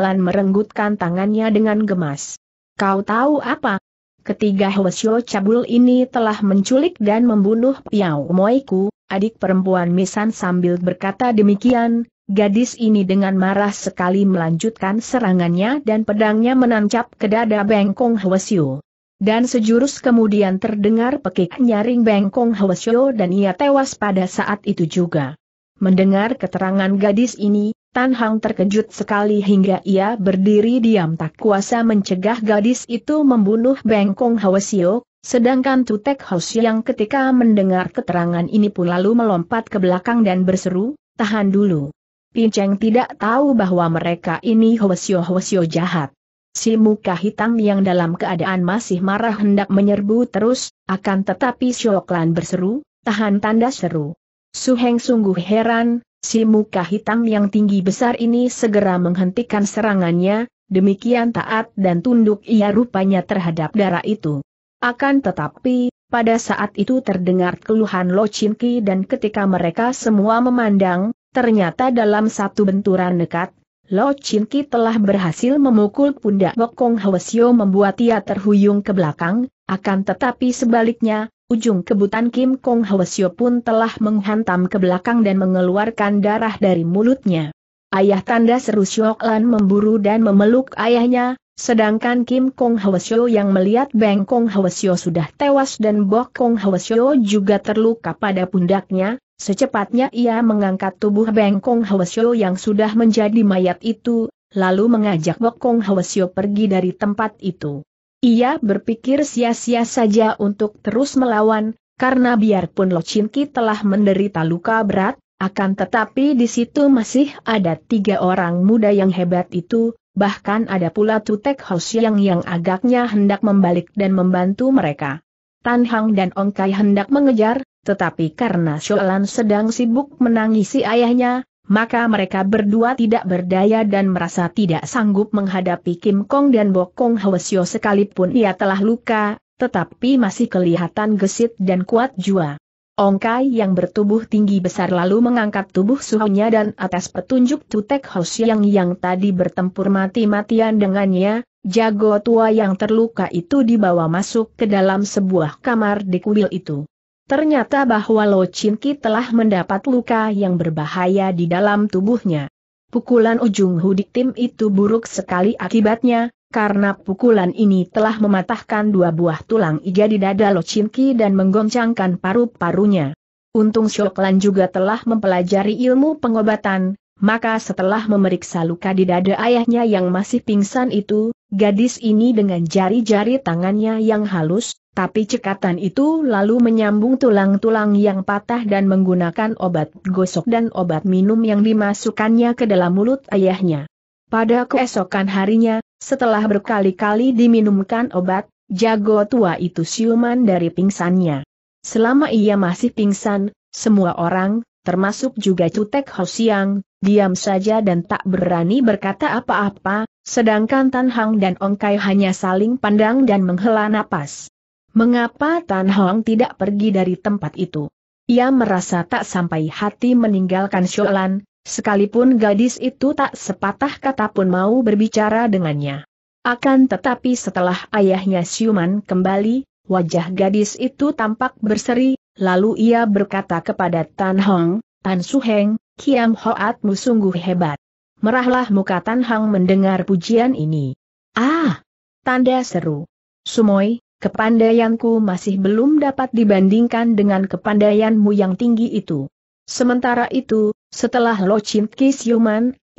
Lan merenggutkan tangannya dengan gemas. Kau tahu apa? Ketiga Hwasyo Cabul ini telah menculik dan membunuh Piao Moiku, adik perempuan Misan sambil berkata demikian, Gadis ini dengan marah sekali melanjutkan serangannya dan pedangnya menancap ke dada Bengkong Hwasyo. Dan sejurus kemudian terdengar pekik nyaring Bengkong Hwasyo dan ia tewas pada saat itu juga. Mendengar keterangan gadis ini, Tan Hang terkejut sekali hingga ia berdiri diam tak kuasa mencegah gadis itu membunuh Bengkong Hwasyo, sedangkan Tutek Hos yang ketika mendengar keterangan ini pun lalu melompat ke belakang dan berseru, tahan dulu. Pinceng tidak tahu bahwa mereka ini hwasyo-hwasyo jahat. Si muka hitam yang dalam keadaan masih marah hendak menyerbu terus, akan tetapi Sioklan berseru, tahan tanda seru. Suheng sungguh heran, si muka hitam yang tinggi besar ini segera menghentikan serangannya, demikian taat dan tunduk ia rupanya terhadap darah itu. Akan tetapi, pada saat itu terdengar keluhan Lo Chin Ki dan ketika mereka semua memandang, Ternyata dalam satu benturan dekat, Lo Chin Ki telah berhasil memukul pundak Bokong Hwasyo membuat ia terhuyung ke belakang, akan tetapi sebaliknya, ujung kebutan Kim Kong Hwasyo pun telah menghantam ke belakang dan mengeluarkan darah dari mulutnya. Ayah tanda seru Syok Lan memburu dan memeluk ayahnya, sedangkan Kim Kong Hwasyo yang melihat Beng Kong Hwasyo sudah tewas dan Bokong Hwasyo juga terluka pada pundaknya, Secepatnya ia mengangkat tubuh Bengkong Hwasyo yang sudah menjadi mayat itu, lalu mengajak Bokong Hwasyo pergi dari tempat itu. Ia berpikir sia-sia saja untuk terus melawan, karena biarpun Lo Chin Ki telah menderita luka berat, akan tetapi di situ masih ada tiga orang muda yang hebat itu, bahkan ada pula Tutek Hos yang yang agaknya hendak membalik dan membantu mereka. Tan Hang dan Ong Kai hendak mengejar, tetapi karena Sholan sedang sibuk menangisi ayahnya, maka mereka berdua tidak berdaya dan merasa tidak sanggup menghadapi Kim Kong dan Bokong Hwasyo sekalipun ia telah luka, tetapi masih kelihatan gesit dan kuat jua. Ongkai yang bertubuh tinggi besar lalu mengangkat tubuh suhunya dan atas petunjuk Tutek Hos yang yang tadi bertempur mati-matian dengannya, jago tua yang terluka itu dibawa masuk ke dalam sebuah kamar di kuil itu. Ternyata bahwa Lo Chin Ki telah mendapat luka yang berbahaya di dalam tubuhnya. Pukulan ujung hudik tim itu buruk sekali akibatnya, karena pukulan ini telah mematahkan dua buah tulang iga di dada Lo Chin Ki dan menggoncangkan paru-parunya. Untung Shoklan juga telah mempelajari ilmu pengobatan, maka setelah memeriksa luka di dada ayahnya yang masih pingsan itu, gadis ini dengan jari-jari tangannya yang halus, tapi cekatan itu lalu menyambung tulang-tulang yang patah dan menggunakan obat gosok dan obat minum yang dimasukkannya ke dalam mulut ayahnya. Pada keesokan harinya, setelah berkali-kali diminumkan obat, jago tua itu siuman dari pingsannya. Selama ia masih pingsan, semua orang, termasuk juga Cutek Hosiang, diam saja dan tak berani berkata apa-apa, sedangkan Tan Hang dan Ongkai hanya saling pandang dan menghela napas. Mengapa Tan Hong tidak pergi dari tempat itu? Ia merasa tak sampai hati meninggalkan Sholan, sekalipun gadis itu tak sepatah kata pun mau berbicara dengannya. Akan tetapi setelah ayahnya siuman kembali, wajah gadis itu tampak berseri, lalu ia berkata kepada Tan Hong, Tan Suheng, Kiam Hoatmu sungguh hebat. Merahlah muka Tan Hong mendengar pujian ini. Ah! Tanda seru. Sumoy, Kepandaianku masih belum dapat dibandingkan dengan kepandaianmu yang tinggi itu. Sementara itu, setelah Lo Chin Ki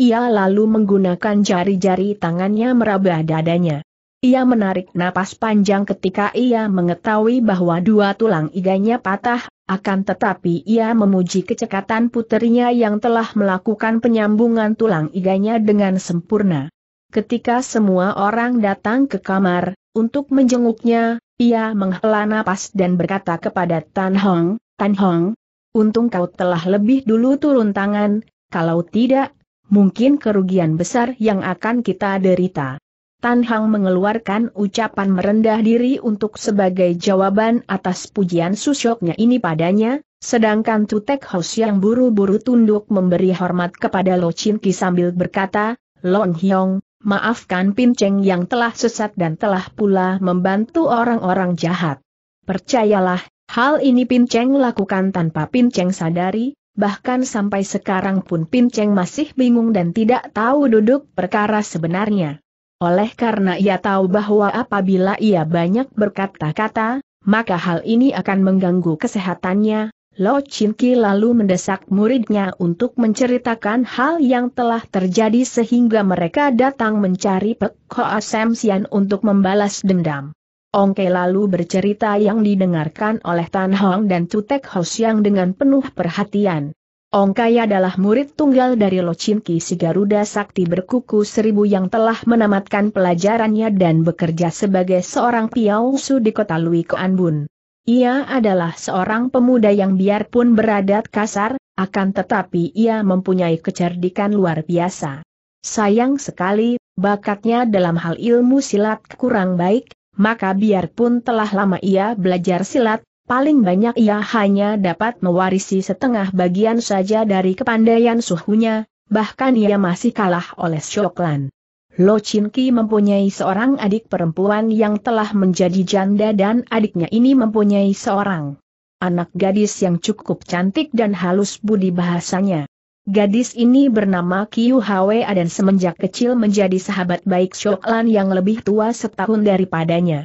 ia lalu menggunakan jari-jari tangannya meraba dadanya. Ia menarik napas panjang ketika ia mengetahui bahwa dua tulang iganya patah, akan tetapi ia memuji kecekatan puterinya yang telah melakukan penyambungan tulang iganya dengan sempurna. Ketika semua orang datang ke kamar, untuk menjenguknya, ia menghela nafas dan berkata kepada Tan Hong, Tan Hong, untung kau telah lebih dulu turun tangan, kalau tidak, mungkin kerugian besar yang akan kita derita. Tan Hong mengeluarkan ucapan merendah diri untuk sebagai jawaban atas pujian susyoknya ini padanya, sedangkan Tutek Hos yang buru-buru tunduk memberi hormat kepada Lo Chin Ki sambil berkata, Lon Hyong, Maafkan Pinceng yang telah sesat dan telah pula membantu orang-orang jahat. Percayalah, hal ini Pinceng lakukan tanpa Pinceng sadari, bahkan sampai sekarang pun Pinceng masih bingung dan tidak tahu duduk perkara sebenarnya. Oleh karena ia tahu bahwa apabila ia banyak berkata-kata, maka hal ini akan mengganggu kesehatannya, Lo Ki lalu mendesak muridnya untuk menceritakan hal yang telah terjadi sehingga mereka datang mencari Pek Hoa Sam Sian untuk membalas dendam. Ong Ke lalu bercerita yang didengarkan oleh Tan Hong dan Tutek Ho Siang dengan penuh perhatian. Ong Kai adalah murid tunggal dari Lo Ki, si Garuda Sakti berkuku seribu yang telah menamatkan pelajarannya dan bekerja sebagai seorang piausu di kota Lui Bun. Ia adalah seorang pemuda yang biarpun beradat kasar, akan tetapi ia mempunyai kecerdikan luar biasa. Sayang sekali, bakatnya dalam hal ilmu silat kurang baik, maka biarpun telah lama ia belajar silat, paling banyak ia hanya dapat mewarisi setengah bagian saja dari kepandaian suhunya, bahkan ia masih kalah oleh Shoklan. Lo Chin Ki mempunyai seorang adik perempuan yang telah menjadi janda dan adiknya ini mempunyai seorang anak gadis yang cukup cantik dan halus budi bahasanya. Gadis ini bernama Kiu Hwe dan semenjak kecil menjadi sahabat baik Lan yang lebih tua setahun daripadanya.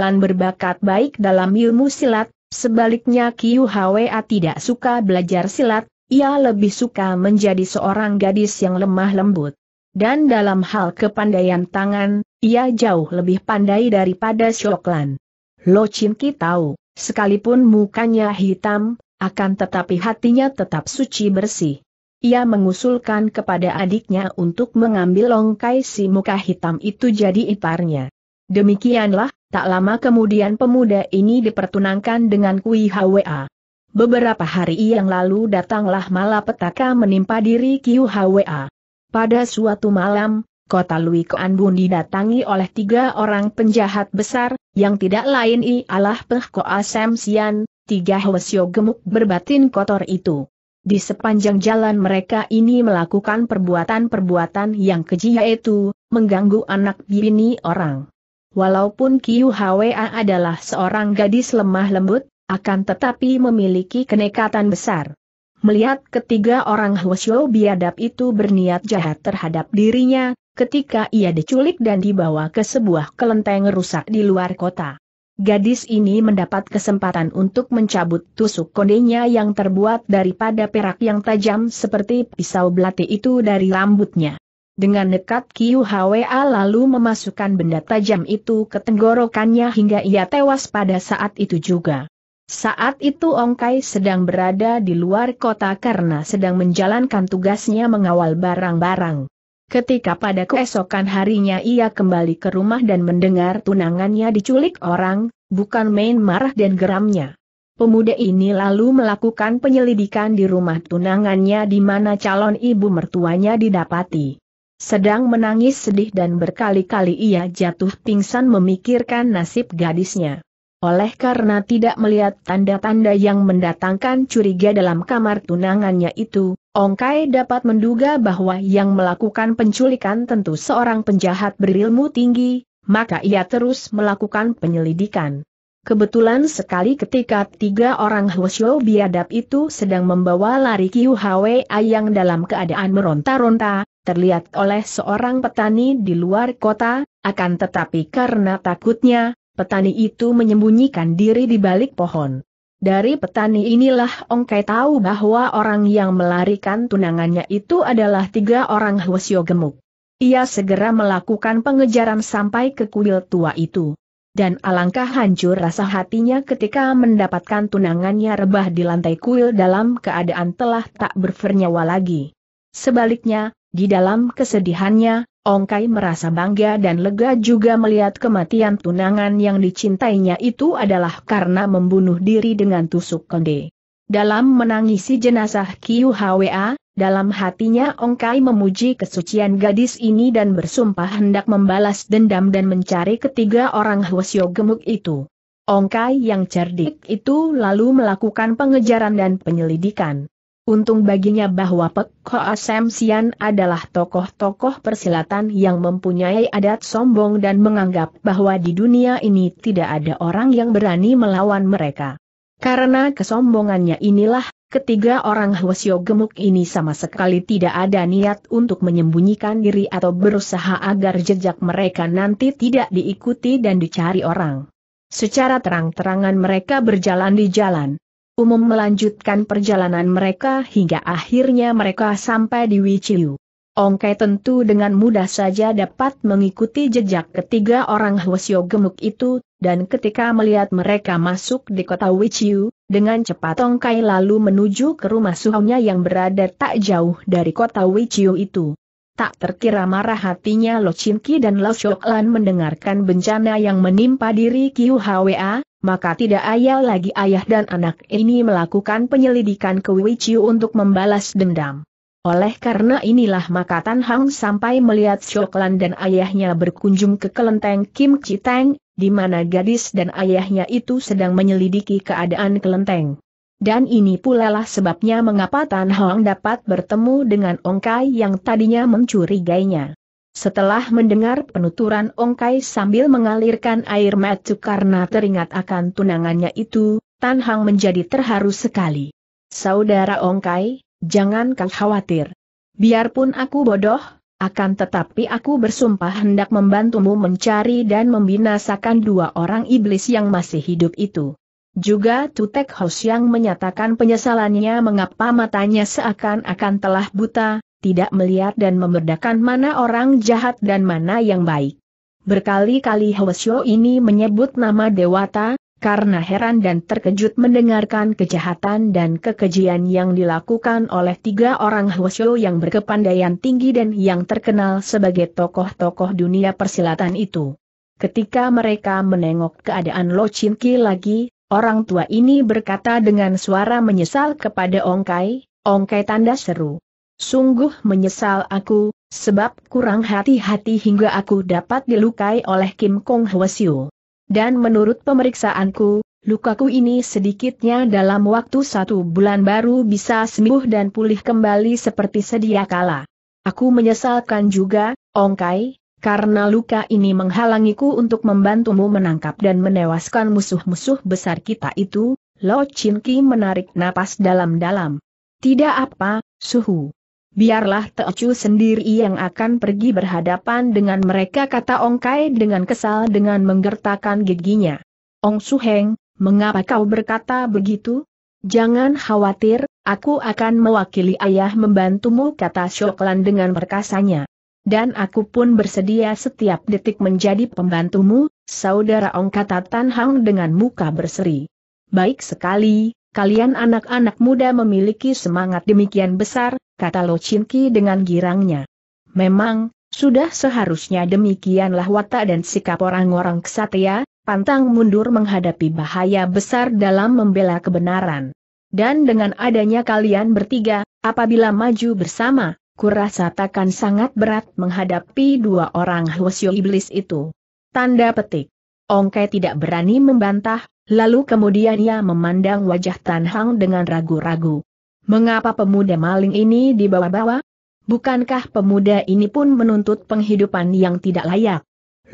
Lan berbakat baik dalam ilmu silat, sebaliknya Kiu Hwe tidak suka belajar silat, ia lebih suka menjadi seorang gadis yang lemah lembut. Dan dalam hal kepandaian tangan, ia jauh lebih pandai daripada Shoklan. Lo Chin tahu, sekalipun mukanya hitam, akan tetapi hatinya tetap suci bersih. Ia mengusulkan kepada adiknya untuk mengambil longkai si muka hitam itu jadi iparnya. Demikianlah, tak lama kemudian pemuda ini dipertunangkan dengan Kui Hwa. Beberapa hari yang lalu datanglah malapetaka menimpa diri Kiu Hwa. Pada suatu malam, kota Lui Keanbun didatangi oleh tiga orang penjahat besar, yang tidak lain ialah Peh Koa Sian, tiga Hwasyo gemuk berbatin kotor itu. Di sepanjang jalan mereka ini melakukan perbuatan-perbuatan yang keji yaitu, mengganggu anak bini orang. Walaupun Kiu Hwa adalah seorang gadis lemah lembut, akan tetapi memiliki kenekatan besar. Melihat ketiga orang Hwasyo biadab itu berniat jahat terhadap dirinya, ketika ia diculik dan dibawa ke sebuah kelenteng rusak di luar kota. Gadis ini mendapat kesempatan untuk mencabut tusuk kondenya yang terbuat daripada perak yang tajam seperti pisau belati itu dari rambutnya. Dengan nekat Kiu Hwa lalu memasukkan benda tajam itu ke tenggorokannya hingga ia tewas pada saat itu juga. Saat itu Ong Kai sedang berada di luar kota karena sedang menjalankan tugasnya mengawal barang-barang. Ketika pada keesokan harinya ia kembali ke rumah dan mendengar tunangannya diculik orang, bukan main marah dan geramnya. Pemuda ini lalu melakukan penyelidikan di rumah tunangannya di mana calon ibu mertuanya didapati. Sedang menangis sedih dan berkali-kali ia jatuh pingsan memikirkan nasib gadisnya. Oleh karena tidak melihat tanda-tanda yang mendatangkan curiga dalam kamar tunangannya itu, Ong Kai dapat menduga bahwa yang melakukan penculikan tentu seorang penjahat berilmu tinggi, maka ia terus melakukan penyelidikan. Kebetulan sekali ketika tiga orang Huosyo biadab itu sedang membawa lari Kiu Hwei yang dalam keadaan meronta-ronta, terlihat oleh seorang petani di luar kota, akan tetapi karena takutnya, Petani itu menyembunyikan diri di balik pohon. Dari petani inilah Ongkai tahu bahwa orang yang melarikan tunangannya itu adalah tiga orang Hwasyo gemuk. Ia segera melakukan pengejaran sampai ke kuil tua itu. Dan alangkah hancur rasa hatinya ketika mendapatkan tunangannya rebah di lantai kuil dalam keadaan telah tak bernyawa lagi. Sebaliknya, di dalam kesedihannya, Ongkai merasa bangga dan lega juga melihat kematian tunangan yang dicintainya itu adalah karena membunuh diri dengan tusuk konde. Dalam menangisi jenazah Kiu Hwa, dalam hatinya Ongkai memuji kesucian gadis ini dan bersumpah hendak membalas dendam dan mencari ketiga orang Hwasyo gemuk itu. Ongkai yang cerdik itu lalu melakukan pengejaran dan penyelidikan. Untung baginya bahwa Pek Hoa Sian adalah tokoh-tokoh persilatan yang mempunyai adat sombong dan menganggap bahwa di dunia ini tidak ada orang yang berani melawan mereka. Karena kesombongannya inilah, ketiga orang Hwasyo gemuk ini sama sekali tidak ada niat untuk menyembunyikan diri atau berusaha agar jejak mereka nanti tidak diikuti dan dicari orang. Secara terang-terangan mereka berjalan di jalan umum melanjutkan perjalanan mereka hingga akhirnya mereka sampai di Wichiu. Ongkai tentu dengan mudah saja dapat mengikuti jejak ketiga orang Hwasyo gemuk itu, dan ketika melihat mereka masuk di kota Wichiu, dengan cepat Ongkai lalu menuju ke rumah suhunya yang berada tak jauh dari kota Wichiu itu tak terkira marah hatinya Lo Chin Ki dan Lo Shok Lan mendengarkan bencana yang menimpa diri Kiu Hwa, maka tidak ayal lagi ayah dan anak ini melakukan penyelidikan ke Wei untuk membalas dendam. Oleh karena inilah maka Tan Hang sampai melihat Lan dan ayahnya berkunjung ke kelenteng Kim Teng, di mana gadis dan ayahnya itu sedang menyelidiki keadaan kelenteng. Dan ini pula lah sebabnya mengapa Tan Hong dapat bertemu dengan Ong Kai yang tadinya mencurigainya. Setelah mendengar penuturan Ong Kai sambil mengalirkan air mata karena teringat akan tunangannya itu, Tan Hang menjadi terharu sekali. Saudara Ong Kai, jangan kau khawatir. Biarpun aku bodoh, akan tetapi aku bersumpah hendak membantumu mencari dan membinasakan dua orang iblis yang masih hidup itu. Juga Tutek Hos yang menyatakan penyesalannya mengapa matanya seakan-akan telah buta, tidak melihat dan memerdakan mana orang jahat dan mana yang baik. Berkali-kali Hwasyo ini menyebut nama Dewata, karena heran dan terkejut mendengarkan kejahatan dan kekejian yang dilakukan oleh tiga orang Hwasyo yang berkepandaian tinggi dan yang terkenal sebagai tokoh-tokoh dunia persilatan itu. Ketika mereka menengok keadaan Lo Chin Ki lagi, Orang tua ini berkata dengan suara menyesal kepada Ongkai, Ongkai tanda seru. Sungguh menyesal aku, sebab kurang hati-hati hingga aku dapat dilukai oleh Kim Kong Hwasyu. Dan menurut pemeriksaanku, lukaku ini sedikitnya dalam waktu satu bulan baru bisa sembuh dan pulih kembali seperti sedia kala. Aku menyesalkan juga, Ongkai, karena luka ini menghalangiku untuk membantumu menangkap dan menewaskan musuh-musuh besar kita itu, Lo Chin Ki menarik napas dalam-dalam. Tidak apa, suhu. Biarlah Teocu sendiri yang akan pergi berhadapan dengan mereka kata Ong Kai dengan kesal dengan menggertakkan giginya. Ong Su Heng, mengapa kau berkata begitu? Jangan khawatir, aku akan mewakili ayah membantumu kata Shoklan dengan perkasanya dan aku pun bersedia setiap detik menjadi pembantumu, saudara kata Tan Hang dengan muka berseri. Baik sekali, kalian anak-anak muda memiliki semangat demikian besar, kata Lo Chinki dengan girangnya. Memang, sudah seharusnya demikianlah watak dan sikap orang-orang kesatria, pantang mundur menghadapi bahaya besar dalam membela kebenaran. Dan dengan adanya kalian bertiga, apabila maju bersama, kurasa takkan sangat berat menghadapi dua orang Hwasyo Iblis itu. Tanda petik. Ongkai tidak berani membantah, lalu kemudian ia memandang wajah Tan Hang dengan ragu-ragu. Mengapa pemuda maling ini dibawa-bawa? Bukankah pemuda ini pun menuntut penghidupan yang tidak layak?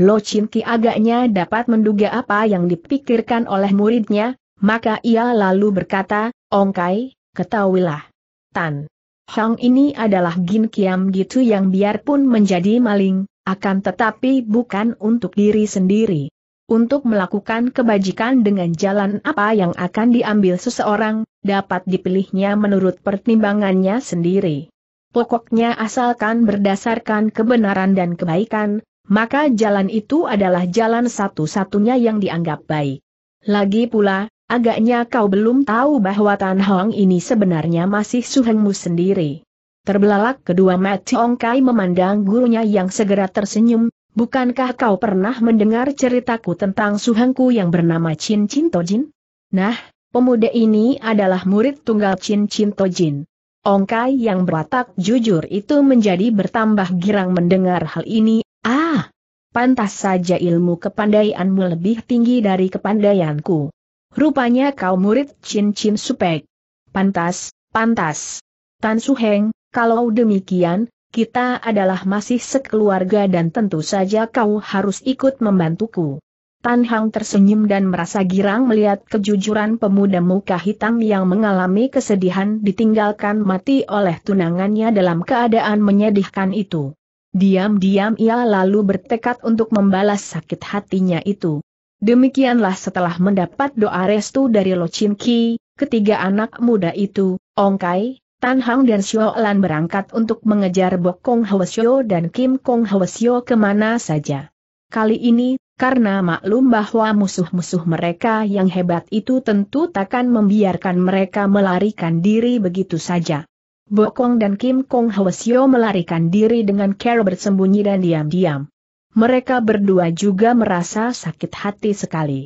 Lo Chin Ki agaknya dapat menduga apa yang dipikirkan oleh muridnya, maka ia lalu berkata, Ongkai, ketahuilah. Tan Shang ini adalah Gin Kiam gitu yang biarpun menjadi maling, akan tetapi bukan untuk diri sendiri. Untuk melakukan kebajikan dengan jalan apa yang akan diambil seseorang, dapat dipilihnya menurut pertimbangannya sendiri. Pokoknya asalkan berdasarkan kebenaran dan kebaikan, maka jalan itu adalah jalan satu-satunya yang dianggap baik. Lagi pula, Agaknya kau belum tahu bahwa Tan Hong ini sebenarnya masih suhengmu sendiri. Terbelalak kedua mati Chong Kai memandang gurunya yang segera tersenyum, bukankah kau pernah mendengar ceritaku tentang suhengku yang bernama Chin Chin Tojin? Nah, pemuda ini adalah murid tunggal Chin Chin Tojin. Ongkai yang berwatak jujur itu menjadi bertambah girang mendengar hal ini, ah! Pantas saja ilmu kepandaianmu lebih tinggi dari kepandaianku. Rupanya kau murid Chin Chin Supek. Pantas, pantas. Tan Su Heng, kalau demikian, kita adalah masih sekeluarga dan tentu saja kau harus ikut membantuku. Tan Hang tersenyum dan merasa girang melihat kejujuran pemuda muka hitam yang mengalami kesedihan ditinggalkan mati oleh tunangannya dalam keadaan menyedihkan itu. Diam-diam ia lalu bertekad untuk membalas sakit hatinya itu. Demikianlah setelah mendapat doa restu dari Lo Chin Ki, ketiga anak muda itu, Ong Kai, Tan Hang dan Xiao Lan berangkat untuk mengejar Bok Kong Hwasyo dan Kim Kong Hwasyo kemana saja. Kali ini, karena maklum bahwa musuh-musuh mereka yang hebat itu tentu takkan membiarkan mereka melarikan diri begitu saja. Bokong dan Kim Kong Hwasyo melarikan diri dengan cara bersembunyi dan diam-diam mereka berdua juga merasa sakit hati sekali.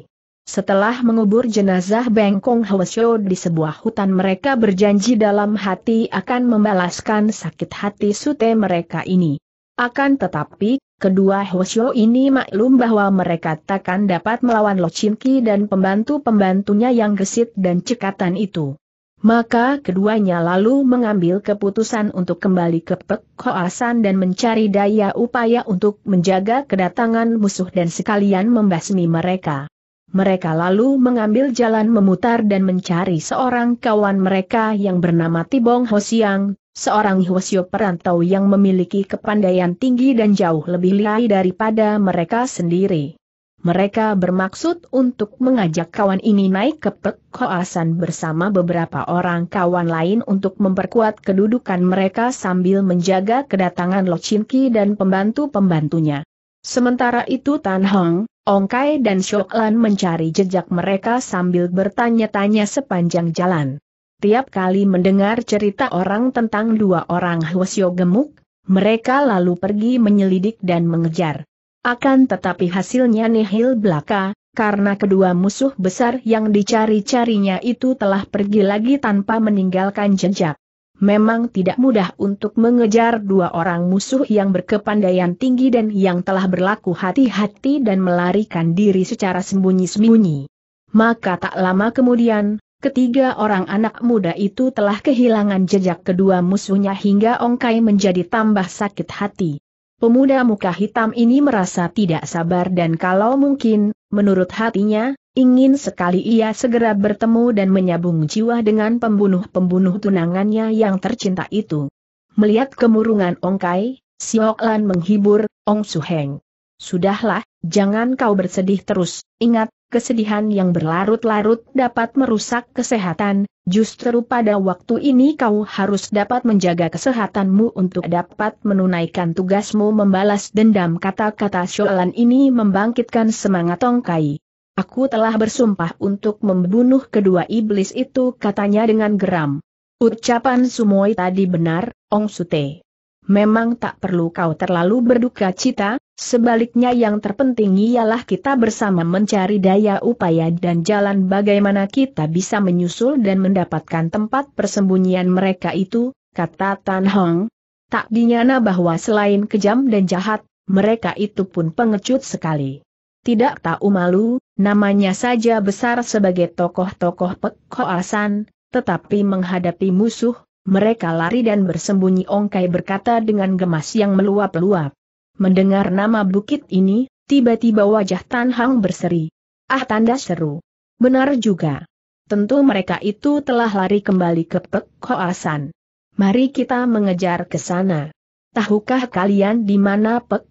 Setelah mengubur jenazah Bengkong Hwasyo di sebuah hutan mereka berjanji dalam hati akan membalaskan sakit hati sute mereka ini. Akan tetapi, kedua Hwasyo ini maklum bahwa mereka takkan dapat melawan Lo Chin Ki dan pembantu-pembantunya yang gesit dan cekatan itu. Maka keduanya lalu mengambil keputusan untuk kembali ke Pekhoasan dan mencari daya upaya untuk menjaga kedatangan musuh dan sekalian membasmi mereka. Mereka lalu mengambil jalan memutar dan mencari seorang kawan mereka yang bernama Tibong Hosiang, seorang Hwasyo perantau yang memiliki kepandaian tinggi dan jauh lebih lihai daripada mereka sendiri. Mereka bermaksud untuk mengajak kawan ini naik ke pekoasan bersama beberapa orang kawan lain untuk memperkuat kedudukan mereka sambil menjaga kedatangan Lo Ki dan pembantu-pembantunya. Sementara itu Tan Hong, Ong Kai, dan Shok Lan mencari jejak mereka sambil bertanya-tanya sepanjang jalan. Tiap kali mendengar cerita orang tentang dua orang Hwasyo gemuk, mereka lalu pergi menyelidik dan mengejar. Akan tetapi hasilnya nihil belaka, karena kedua musuh besar yang dicari-carinya itu telah pergi lagi tanpa meninggalkan jejak. Memang tidak mudah untuk mengejar dua orang musuh yang berkepandaian tinggi dan yang telah berlaku hati-hati dan melarikan diri secara sembunyi-sembunyi. Maka tak lama kemudian, ketiga orang anak muda itu telah kehilangan jejak kedua musuhnya hingga Ongkai menjadi tambah sakit hati. Pemuda muka hitam ini merasa tidak sabar dan kalau mungkin, menurut hatinya, ingin sekali ia segera bertemu dan menyambung jiwa dengan pembunuh-pembunuh tunangannya yang tercinta itu. Melihat kemurungan Ong Kai, Siok Lan menghibur, Ong Suheng. Sudahlah, jangan kau bersedih terus, ingat, kesedihan yang berlarut-larut dapat merusak kesehatan, justru pada waktu ini kau harus dapat menjaga kesehatanmu untuk dapat menunaikan tugasmu membalas dendam kata-kata Shoalan ini membangkitkan semangat Tongkai. Aku telah bersumpah untuk membunuh kedua iblis itu katanya dengan geram. Ucapan Sumoi tadi benar, Ong Sute. Memang tak perlu kau terlalu berduka cita, sebaliknya yang terpenting ialah kita bersama mencari daya upaya dan jalan bagaimana kita bisa menyusul dan mendapatkan tempat persembunyian mereka itu, kata Tan Hong. Tak dinyana bahwa selain kejam dan jahat, mereka itu pun pengecut sekali. Tidak tahu malu, namanya saja besar sebagai tokoh-tokoh pekoasan, tetapi menghadapi musuh, mereka lari dan bersembunyi Ongkai berkata dengan gemas yang meluap-luap. Mendengar nama bukit ini, tiba-tiba wajah Tan Hang berseri. Ah tanda seru. Benar juga. Tentu mereka itu telah lari kembali ke Pek Mari kita mengejar ke sana. Tahukah kalian di mana Pek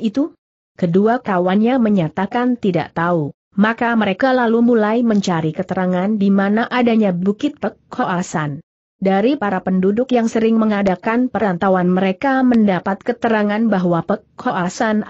itu? Kedua kawannya menyatakan tidak tahu. Maka mereka lalu mulai mencari keterangan di mana adanya bukit Pek dari para penduduk yang sering mengadakan perantauan mereka mendapat keterangan bahwa Pek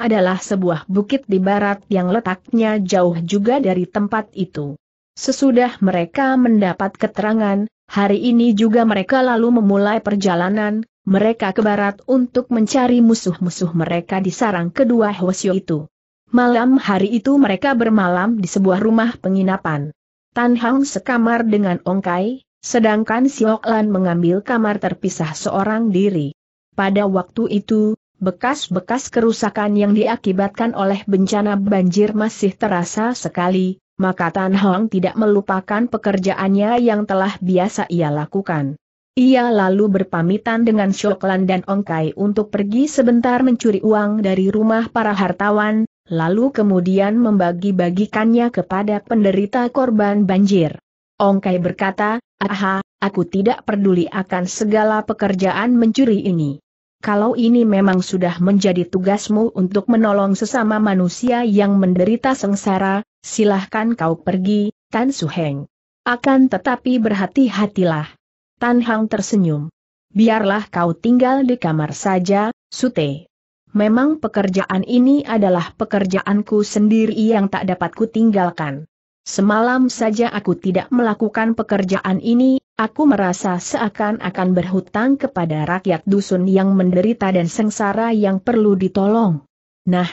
adalah sebuah bukit di barat yang letaknya jauh juga dari tempat itu. Sesudah mereka mendapat keterangan, hari ini juga mereka lalu memulai perjalanan, mereka ke barat untuk mencari musuh-musuh mereka di sarang kedua Hwasyo itu. Malam hari itu mereka bermalam di sebuah rumah penginapan. Tan Hang sekamar dengan Ongkai, Sedangkan Siok Lan mengambil kamar terpisah seorang diri. Pada waktu itu, bekas-bekas kerusakan yang diakibatkan oleh bencana banjir masih terasa sekali, maka Tan Hong tidak melupakan pekerjaannya yang telah biasa ia lakukan. Ia lalu berpamitan dengan Siok Lan dan Ong Kai untuk pergi sebentar mencuri uang dari rumah para hartawan, lalu kemudian membagi-bagikannya kepada penderita korban banjir. Ong Kai berkata, aha, aku tidak peduli akan segala pekerjaan mencuri ini. Kalau ini memang sudah menjadi tugasmu untuk menolong sesama manusia yang menderita sengsara, silahkan kau pergi, Tan Heng. Akan tetapi berhati-hatilah. Tan Hang tersenyum. Biarlah kau tinggal di kamar saja, Sute. Memang pekerjaan ini adalah pekerjaanku sendiri yang tak dapat kutinggalkan. Semalam saja aku tidak melakukan pekerjaan ini, aku merasa seakan-akan berhutang kepada rakyat dusun yang menderita dan sengsara yang perlu ditolong. Nah,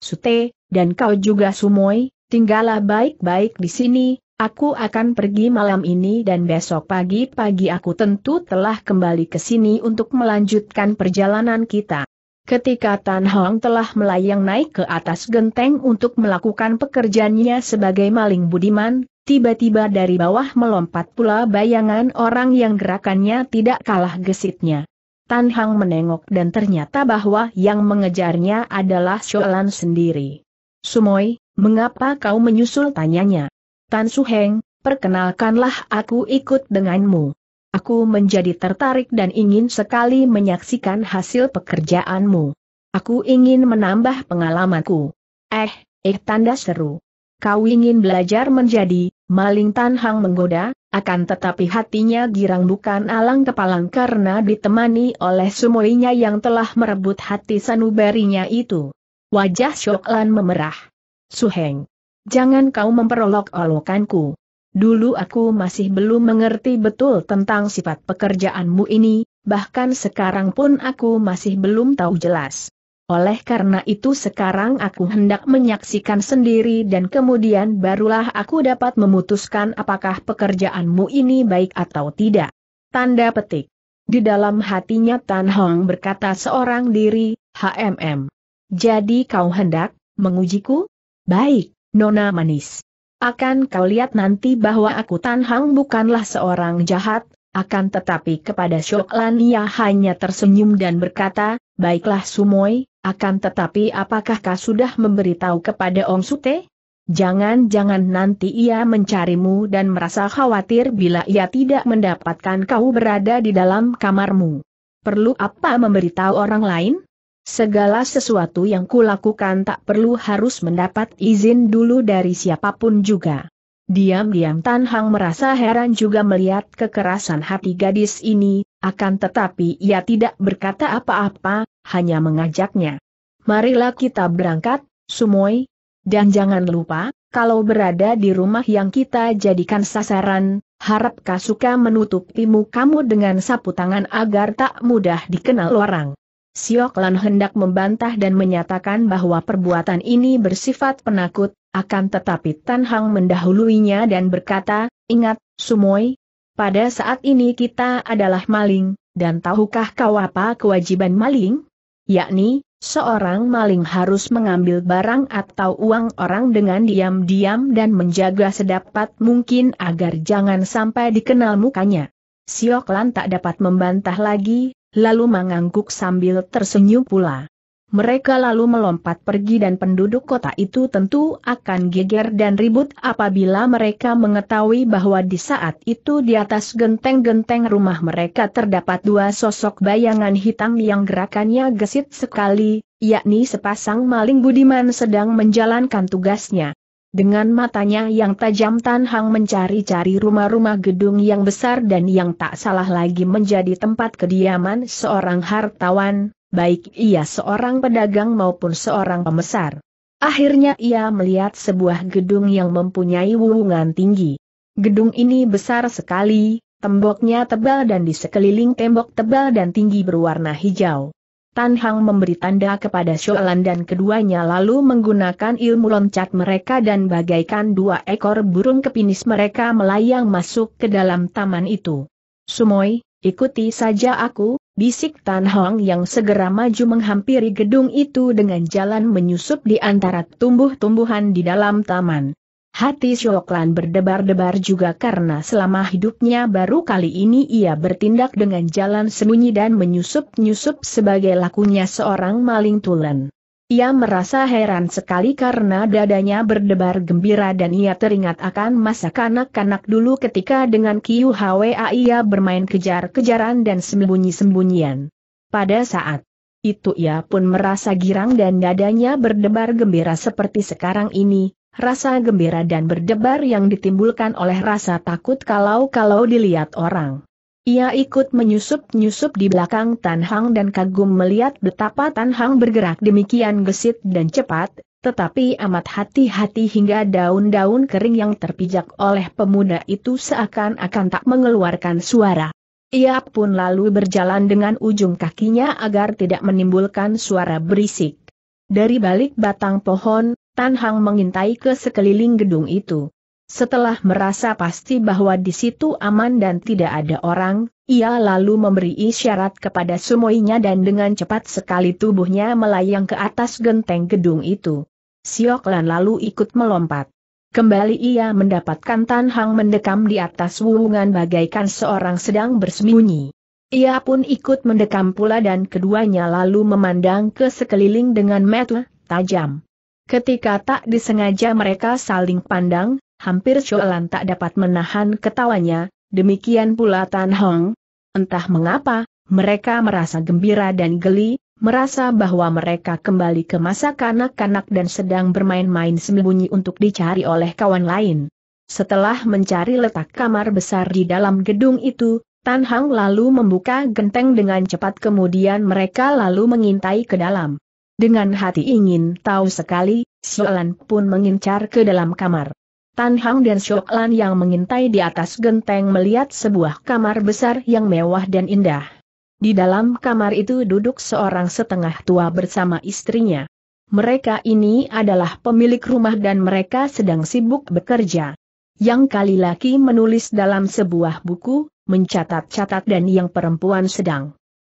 Sute, dan kau juga Sumoy, tinggallah baik-baik di sini, aku akan pergi malam ini dan besok pagi-pagi aku tentu telah kembali ke sini untuk melanjutkan perjalanan kita. Ketika Tan Hong telah melayang naik ke atas genteng untuk melakukan pekerjaannya sebagai maling budiman, tiba-tiba dari bawah melompat pula bayangan orang yang gerakannya tidak kalah gesitnya. Tan Hwang menengok dan ternyata bahwa yang mengejarnya adalah Sholan sendiri. Sumoy, mengapa kau menyusul tanyanya? Tan Su Heng, perkenalkanlah aku ikut denganmu. Aku menjadi tertarik dan ingin sekali menyaksikan hasil pekerjaanmu. Aku ingin menambah pengalamanku. Eh, eh tanda seru. Kau ingin belajar menjadi, maling Tan menggoda, akan tetapi hatinya girang bukan alang kepalang karena ditemani oleh semuanya yang telah merebut hati sanubarinya itu. Wajah Syoklan memerah. Suheng. Jangan kau memperolok-olokanku. Dulu aku masih belum mengerti betul tentang sifat pekerjaanmu ini, bahkan sekarang pun aku masih belum tahu jelas. Oleh karena itu sekarang aku hendak menyaksikan sendiri dan kemudian barulah aku dapat memutuskan apakah pekerjaanmu ini baik atau tidak. Tanda petik. Di dalam hatinya Tan Hong berkata seorang diri, HMM. Jadi kau hendak mengujiku? Baik, Nona Manis. Akan kau lihat nanti bahwa aku Tan Hang bukanlah seorang jahat, akan tetapi kepada Syok Lan ia hanya tersenyum dan berkata, Baiklah Sumoy, akan tetapi apakah kau sudah memberitahu kepada Ong Sute? Jangan-jangan nanti ia mencarimu dan merasa khawatir bila ia tidak mendapatkan kau berada di dalam kamarmu. Perlu apa memberitahu orang lain? Segala sesuatu yang kulakukan tak perlu harus mendapat izin dulu dari siapapun juga. Diam-diam Tan Hang merasa heran juga melihat kekerasan hati gadis ini, akan tetapi ia tidak berkata apa-apa, hanya mengajaknya. Marilah kita berangkat, Sumoy. Dan jangan lupa, kalau berada di rumah yang kita jadikan sasaran, harap Kasuka menutupimu kamu dengan sapu tangan agar tak mudah dikenal orang. Siok Lan hendak membantah dan menyatakan bahwa perbuatan ini bersifat penakut, akan tetapi Tan Hang mendahuluinya dan berkata, ingat, Sumoy, pada saat ini kita adalah maling, dan tahukah kau apa kewajiban maling? Yakni, seorang maling harus mengambil barang atau uang orang dengan diam-diam dan menjaga sedapat mungkin agar jangan sampai dikenal mukanya. Siok tak dapat membantah lagi, lalu mengangguk sambil tersenyum pula. Mereka lalu melompat pergi dan penduduk kota itu tentu akan geger dan ribut apabila mereka mengetahui bahwa di saat itu di atas genteng-genteng rumah mereka terdapat dua sosok bayangan hitam yang gerakannya gesit sekali, yakni sepasang maling budiman sedang menjalankan tugasnya. Dengan matanya yang tajam Tan Hang mencari-cari rumah-rumah gedung yang besar dan yang tak salah lagi menjadi tempat kediaman seorang hartawan, baik ia seorang pedagang maupun seorang pemesar. Akhirnya ia melihat sebuah gedung yang mempunyai wuhungan tinggi. Gedung ini besar sekali, temboknya tebal dan di sekeliling tembok tebal dan tinggi berwarna hijau. Tan Hang memberi tanda kepada Shoalan dan keduanya lalu menggunakan ilmu loncat mereka dan bagaikan dua ekor burung kepinis mereka melayang masuk ke dalam taman itu. Sumoy, ikuti saja aku, bisik Tan Hang yang segera maju menghampiri gedung itu dengan jalan menyusup di antara tumbuh-tumbuhan di dalam taman. Hati Syoklan berdebar-debar juga karena selama hidupnya baru kali ini ia bertindak dengan jalan sembunyi dan menyusup-nyusup sebagai lakunya seorang maling tulen. Ia merasa heran sekali karena dadanya berdebar gembira dan ia teringat akan masa kanak-kanak dulu ketika dengan Kiu Hwa ia bermain kejar-kejaran dan sembunyi-sembunyian. Pada saat itu ia pun merasa girang dan dadanya berdebar gembira seperti sekarang ini, rasa gembira dan berdebar yang ditimbulkan oleh rasa takut kalau-kalau dilihat orang. Ia ikut menyusup-nyusup di belakang Tan Hang dan kagum melihat betapa Tan Hang bergerak demikian gesit dan cepat, tetapi amat hati-hati hingga daun-daun kering yang terpijak oleh pemuda itu seakan-akan tak mengeluarkan suara. Ia pun lalu berjalan dengan ujung kakinya agar tidak menimbulkan suara berisik. Dari balik batang pohon, Tan Hang mengintai ke sekeliling gedung itu. Setelah merasa pasti bahwa di situ aman dan tidak ada orang, ia lalu memberi isyarat kepada semuanya dan dengan cepat sekali tubuhnya melayang ke atas genteng gedung itu. Sioklan lalu ikut melompat. Kembali ia mendapatkan Tan Hang mendekam di atas wulungan bagaikan seorang sedang bersembunyi. Ia pun ikut mendekam pula dan keduanya lalu memandang ke sekeliling dengan mata tajam. Ketika tak disengaja mereka saling pandang, hampir Cholan tak dapat menahan ketawanya, demikian pula Tan Hong. Entah mengapa, mereka merasa gembira dan geli, merasa bahwa mereka kembali ke masa kanak-kanak dan sedang bermain-main sembunyi untuk dicari oleh kawan lain. Setelah mencari letak kamar besar di dalam gedung itu, Tan Hang lalu membuka genteng dengan cepat kemudian mereka lalu mengintai ke dalam. Dengan hati ingin tahu sekali, Sholan pun mengincar ke dalam kamar. Tan Hang dan Shoklan yang mengintai di atas genteng melihat sebuah kamar besar yang mewah dan indah. Di dalam kamar itu duduk seorang setengah tua bersama istrinya. Mereka ini adalah pemilik rumah dan mereka sedang sibuk bekerja. Yang kali laki menulis dalam sebuah buku, mencatat-catat dan yang perempuan sedang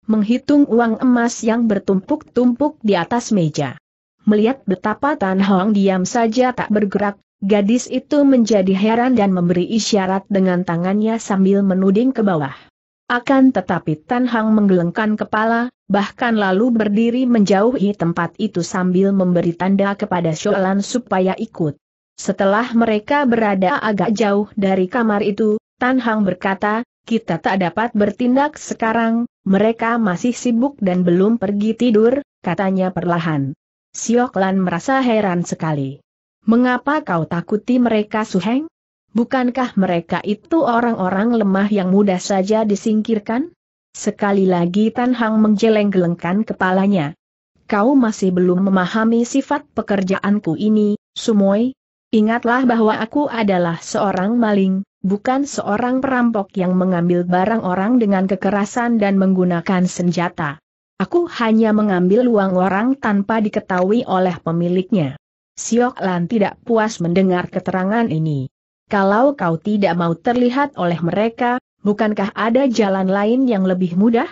menghitung uang emas yang bertumpuk-tumpuk di atas meja. Melihat betapa Tan Hong diam saja tak bergerak, gadis itu menjadi heran dan memberi isyarat dengan tangannya sambil menuding ke bawah. Akan tetapi Tan Hong menggelengkan kepala, bahkan lalu berdiri menjauhi tempat itu sambil memberi tanda kepada Sholan supaya ikut. Setelah mereka berada agak jauh dari kamar itu, Tan Hong berkata, kita tak dapat bertindak sekarang, mereka masih sibuk dan belum pergi tidur, katanya perlahan. Sioklan merasa heran sekali. Mengapa kau takuti mereka Suheng? Bukankah mereka itu orang-orang lemah yang mudah saja disingkirkan? Sekali lagi Tan Hang menjeleng gelengkan kepalanya. Kau masih belum memahami sifat pekerjaanku ini, Sumoy. Ingatlah bahwa aku adalah seorang maling, bukan seorang perampok yang mengambil barang orang dengan kekerasan dan menggunakan senjata. Aku hanya mengambil uang orang tanpa diketahui oleh pemiliknya. Siok Lan tidak puas mendengar keterangan ini. Kalau kau tidak mau terlihat oleh mereka, bukankah ada jalan lain yang lebih mudah?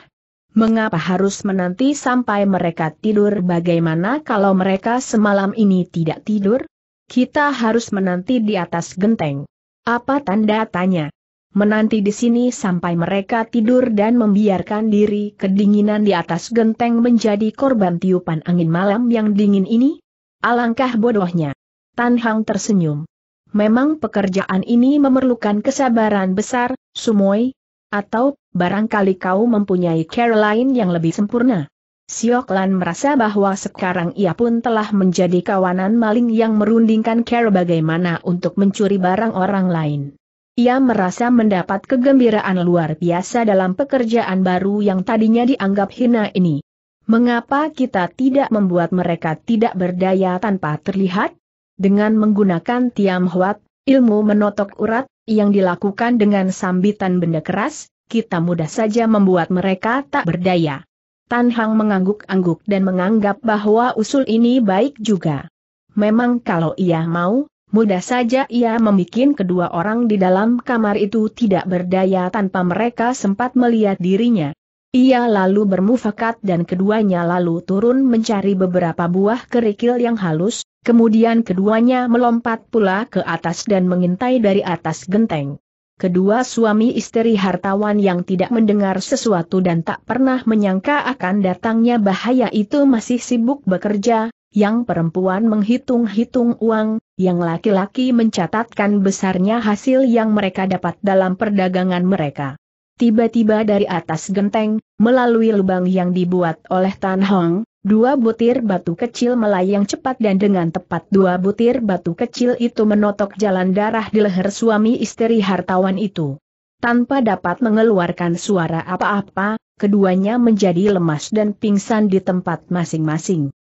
Mengapa harus menanti sampai mereka tidur bagaimana kalau mereka semalam ini tidak tidur? Kita harus menanti di atas genteng. Apa tanda tanya? Menanti di sini sampai mereka tidur dan membiarkan diri kedinginan di atas genteng menjadi korban tiupan angin malam yang dingin ini? Alangkah bodohnya. Tan Hang tersenyum. Memang pekerjaan ini memerlukan kesabaran besar, Sumoy, atau, barangkali kau mempunyai Caroline yang lebih sempurna. Siok Lan merasa bahwa sekarang ia pun telah menjadi kawanan maling yang merundingkan cara bagaimana untuk mencuri barang orang lain. Ia merasa mendapat kegembiraan luar biasa dalam pekerjaan baru yang tadinya dianggap hina ini. Mengapa kita tidak membuat mereka tidak berdaya tanpa terlihat? Dengan menggunakan tiam huat, ilmu menotok urat, yang dilakukan dengan sambitan benda keras, kita mudah saja membuat mereka tak berdaya. Tan Hang mengangguk-angguk dan menganggap bahwa usul ini baik juga. Memang kalau ia mau, mudah saja ia membuat kedua orang di dalam kamar itu tidak berdaya tanpa mereka sempat melihat dirinya. Ia lalu bermufakat dan keduanya lalu turun mencari beberapa buah kerikil yang halus, kemudian keduanya melompat pula ke atas dan mengintai dari atas genteng. Kedua suami istri hartawan yang tidak mendengar sesuatu dan tak pernah menyangka akan datangnya bahaya itu masih sibuk bekerja, yang perempuan menghitung-hitung uang, yang laki-laki mencatatkan besarnya hasil yang mereka dapat dalam perdagangan mereka. Tiba-tiba dari atas genteng, melalui lubang yang dibuat oleh Tan Hong, Dua butir batu kecil melayang cepat dan dengan tepat dua butir batu kecil itu menotok jalan darah di leher suami istri hartawan itu. Tanpa dapat mengeluarkan suara apa-apa, keduanya menjadi lemas dan pingsan di tempat masing-masing.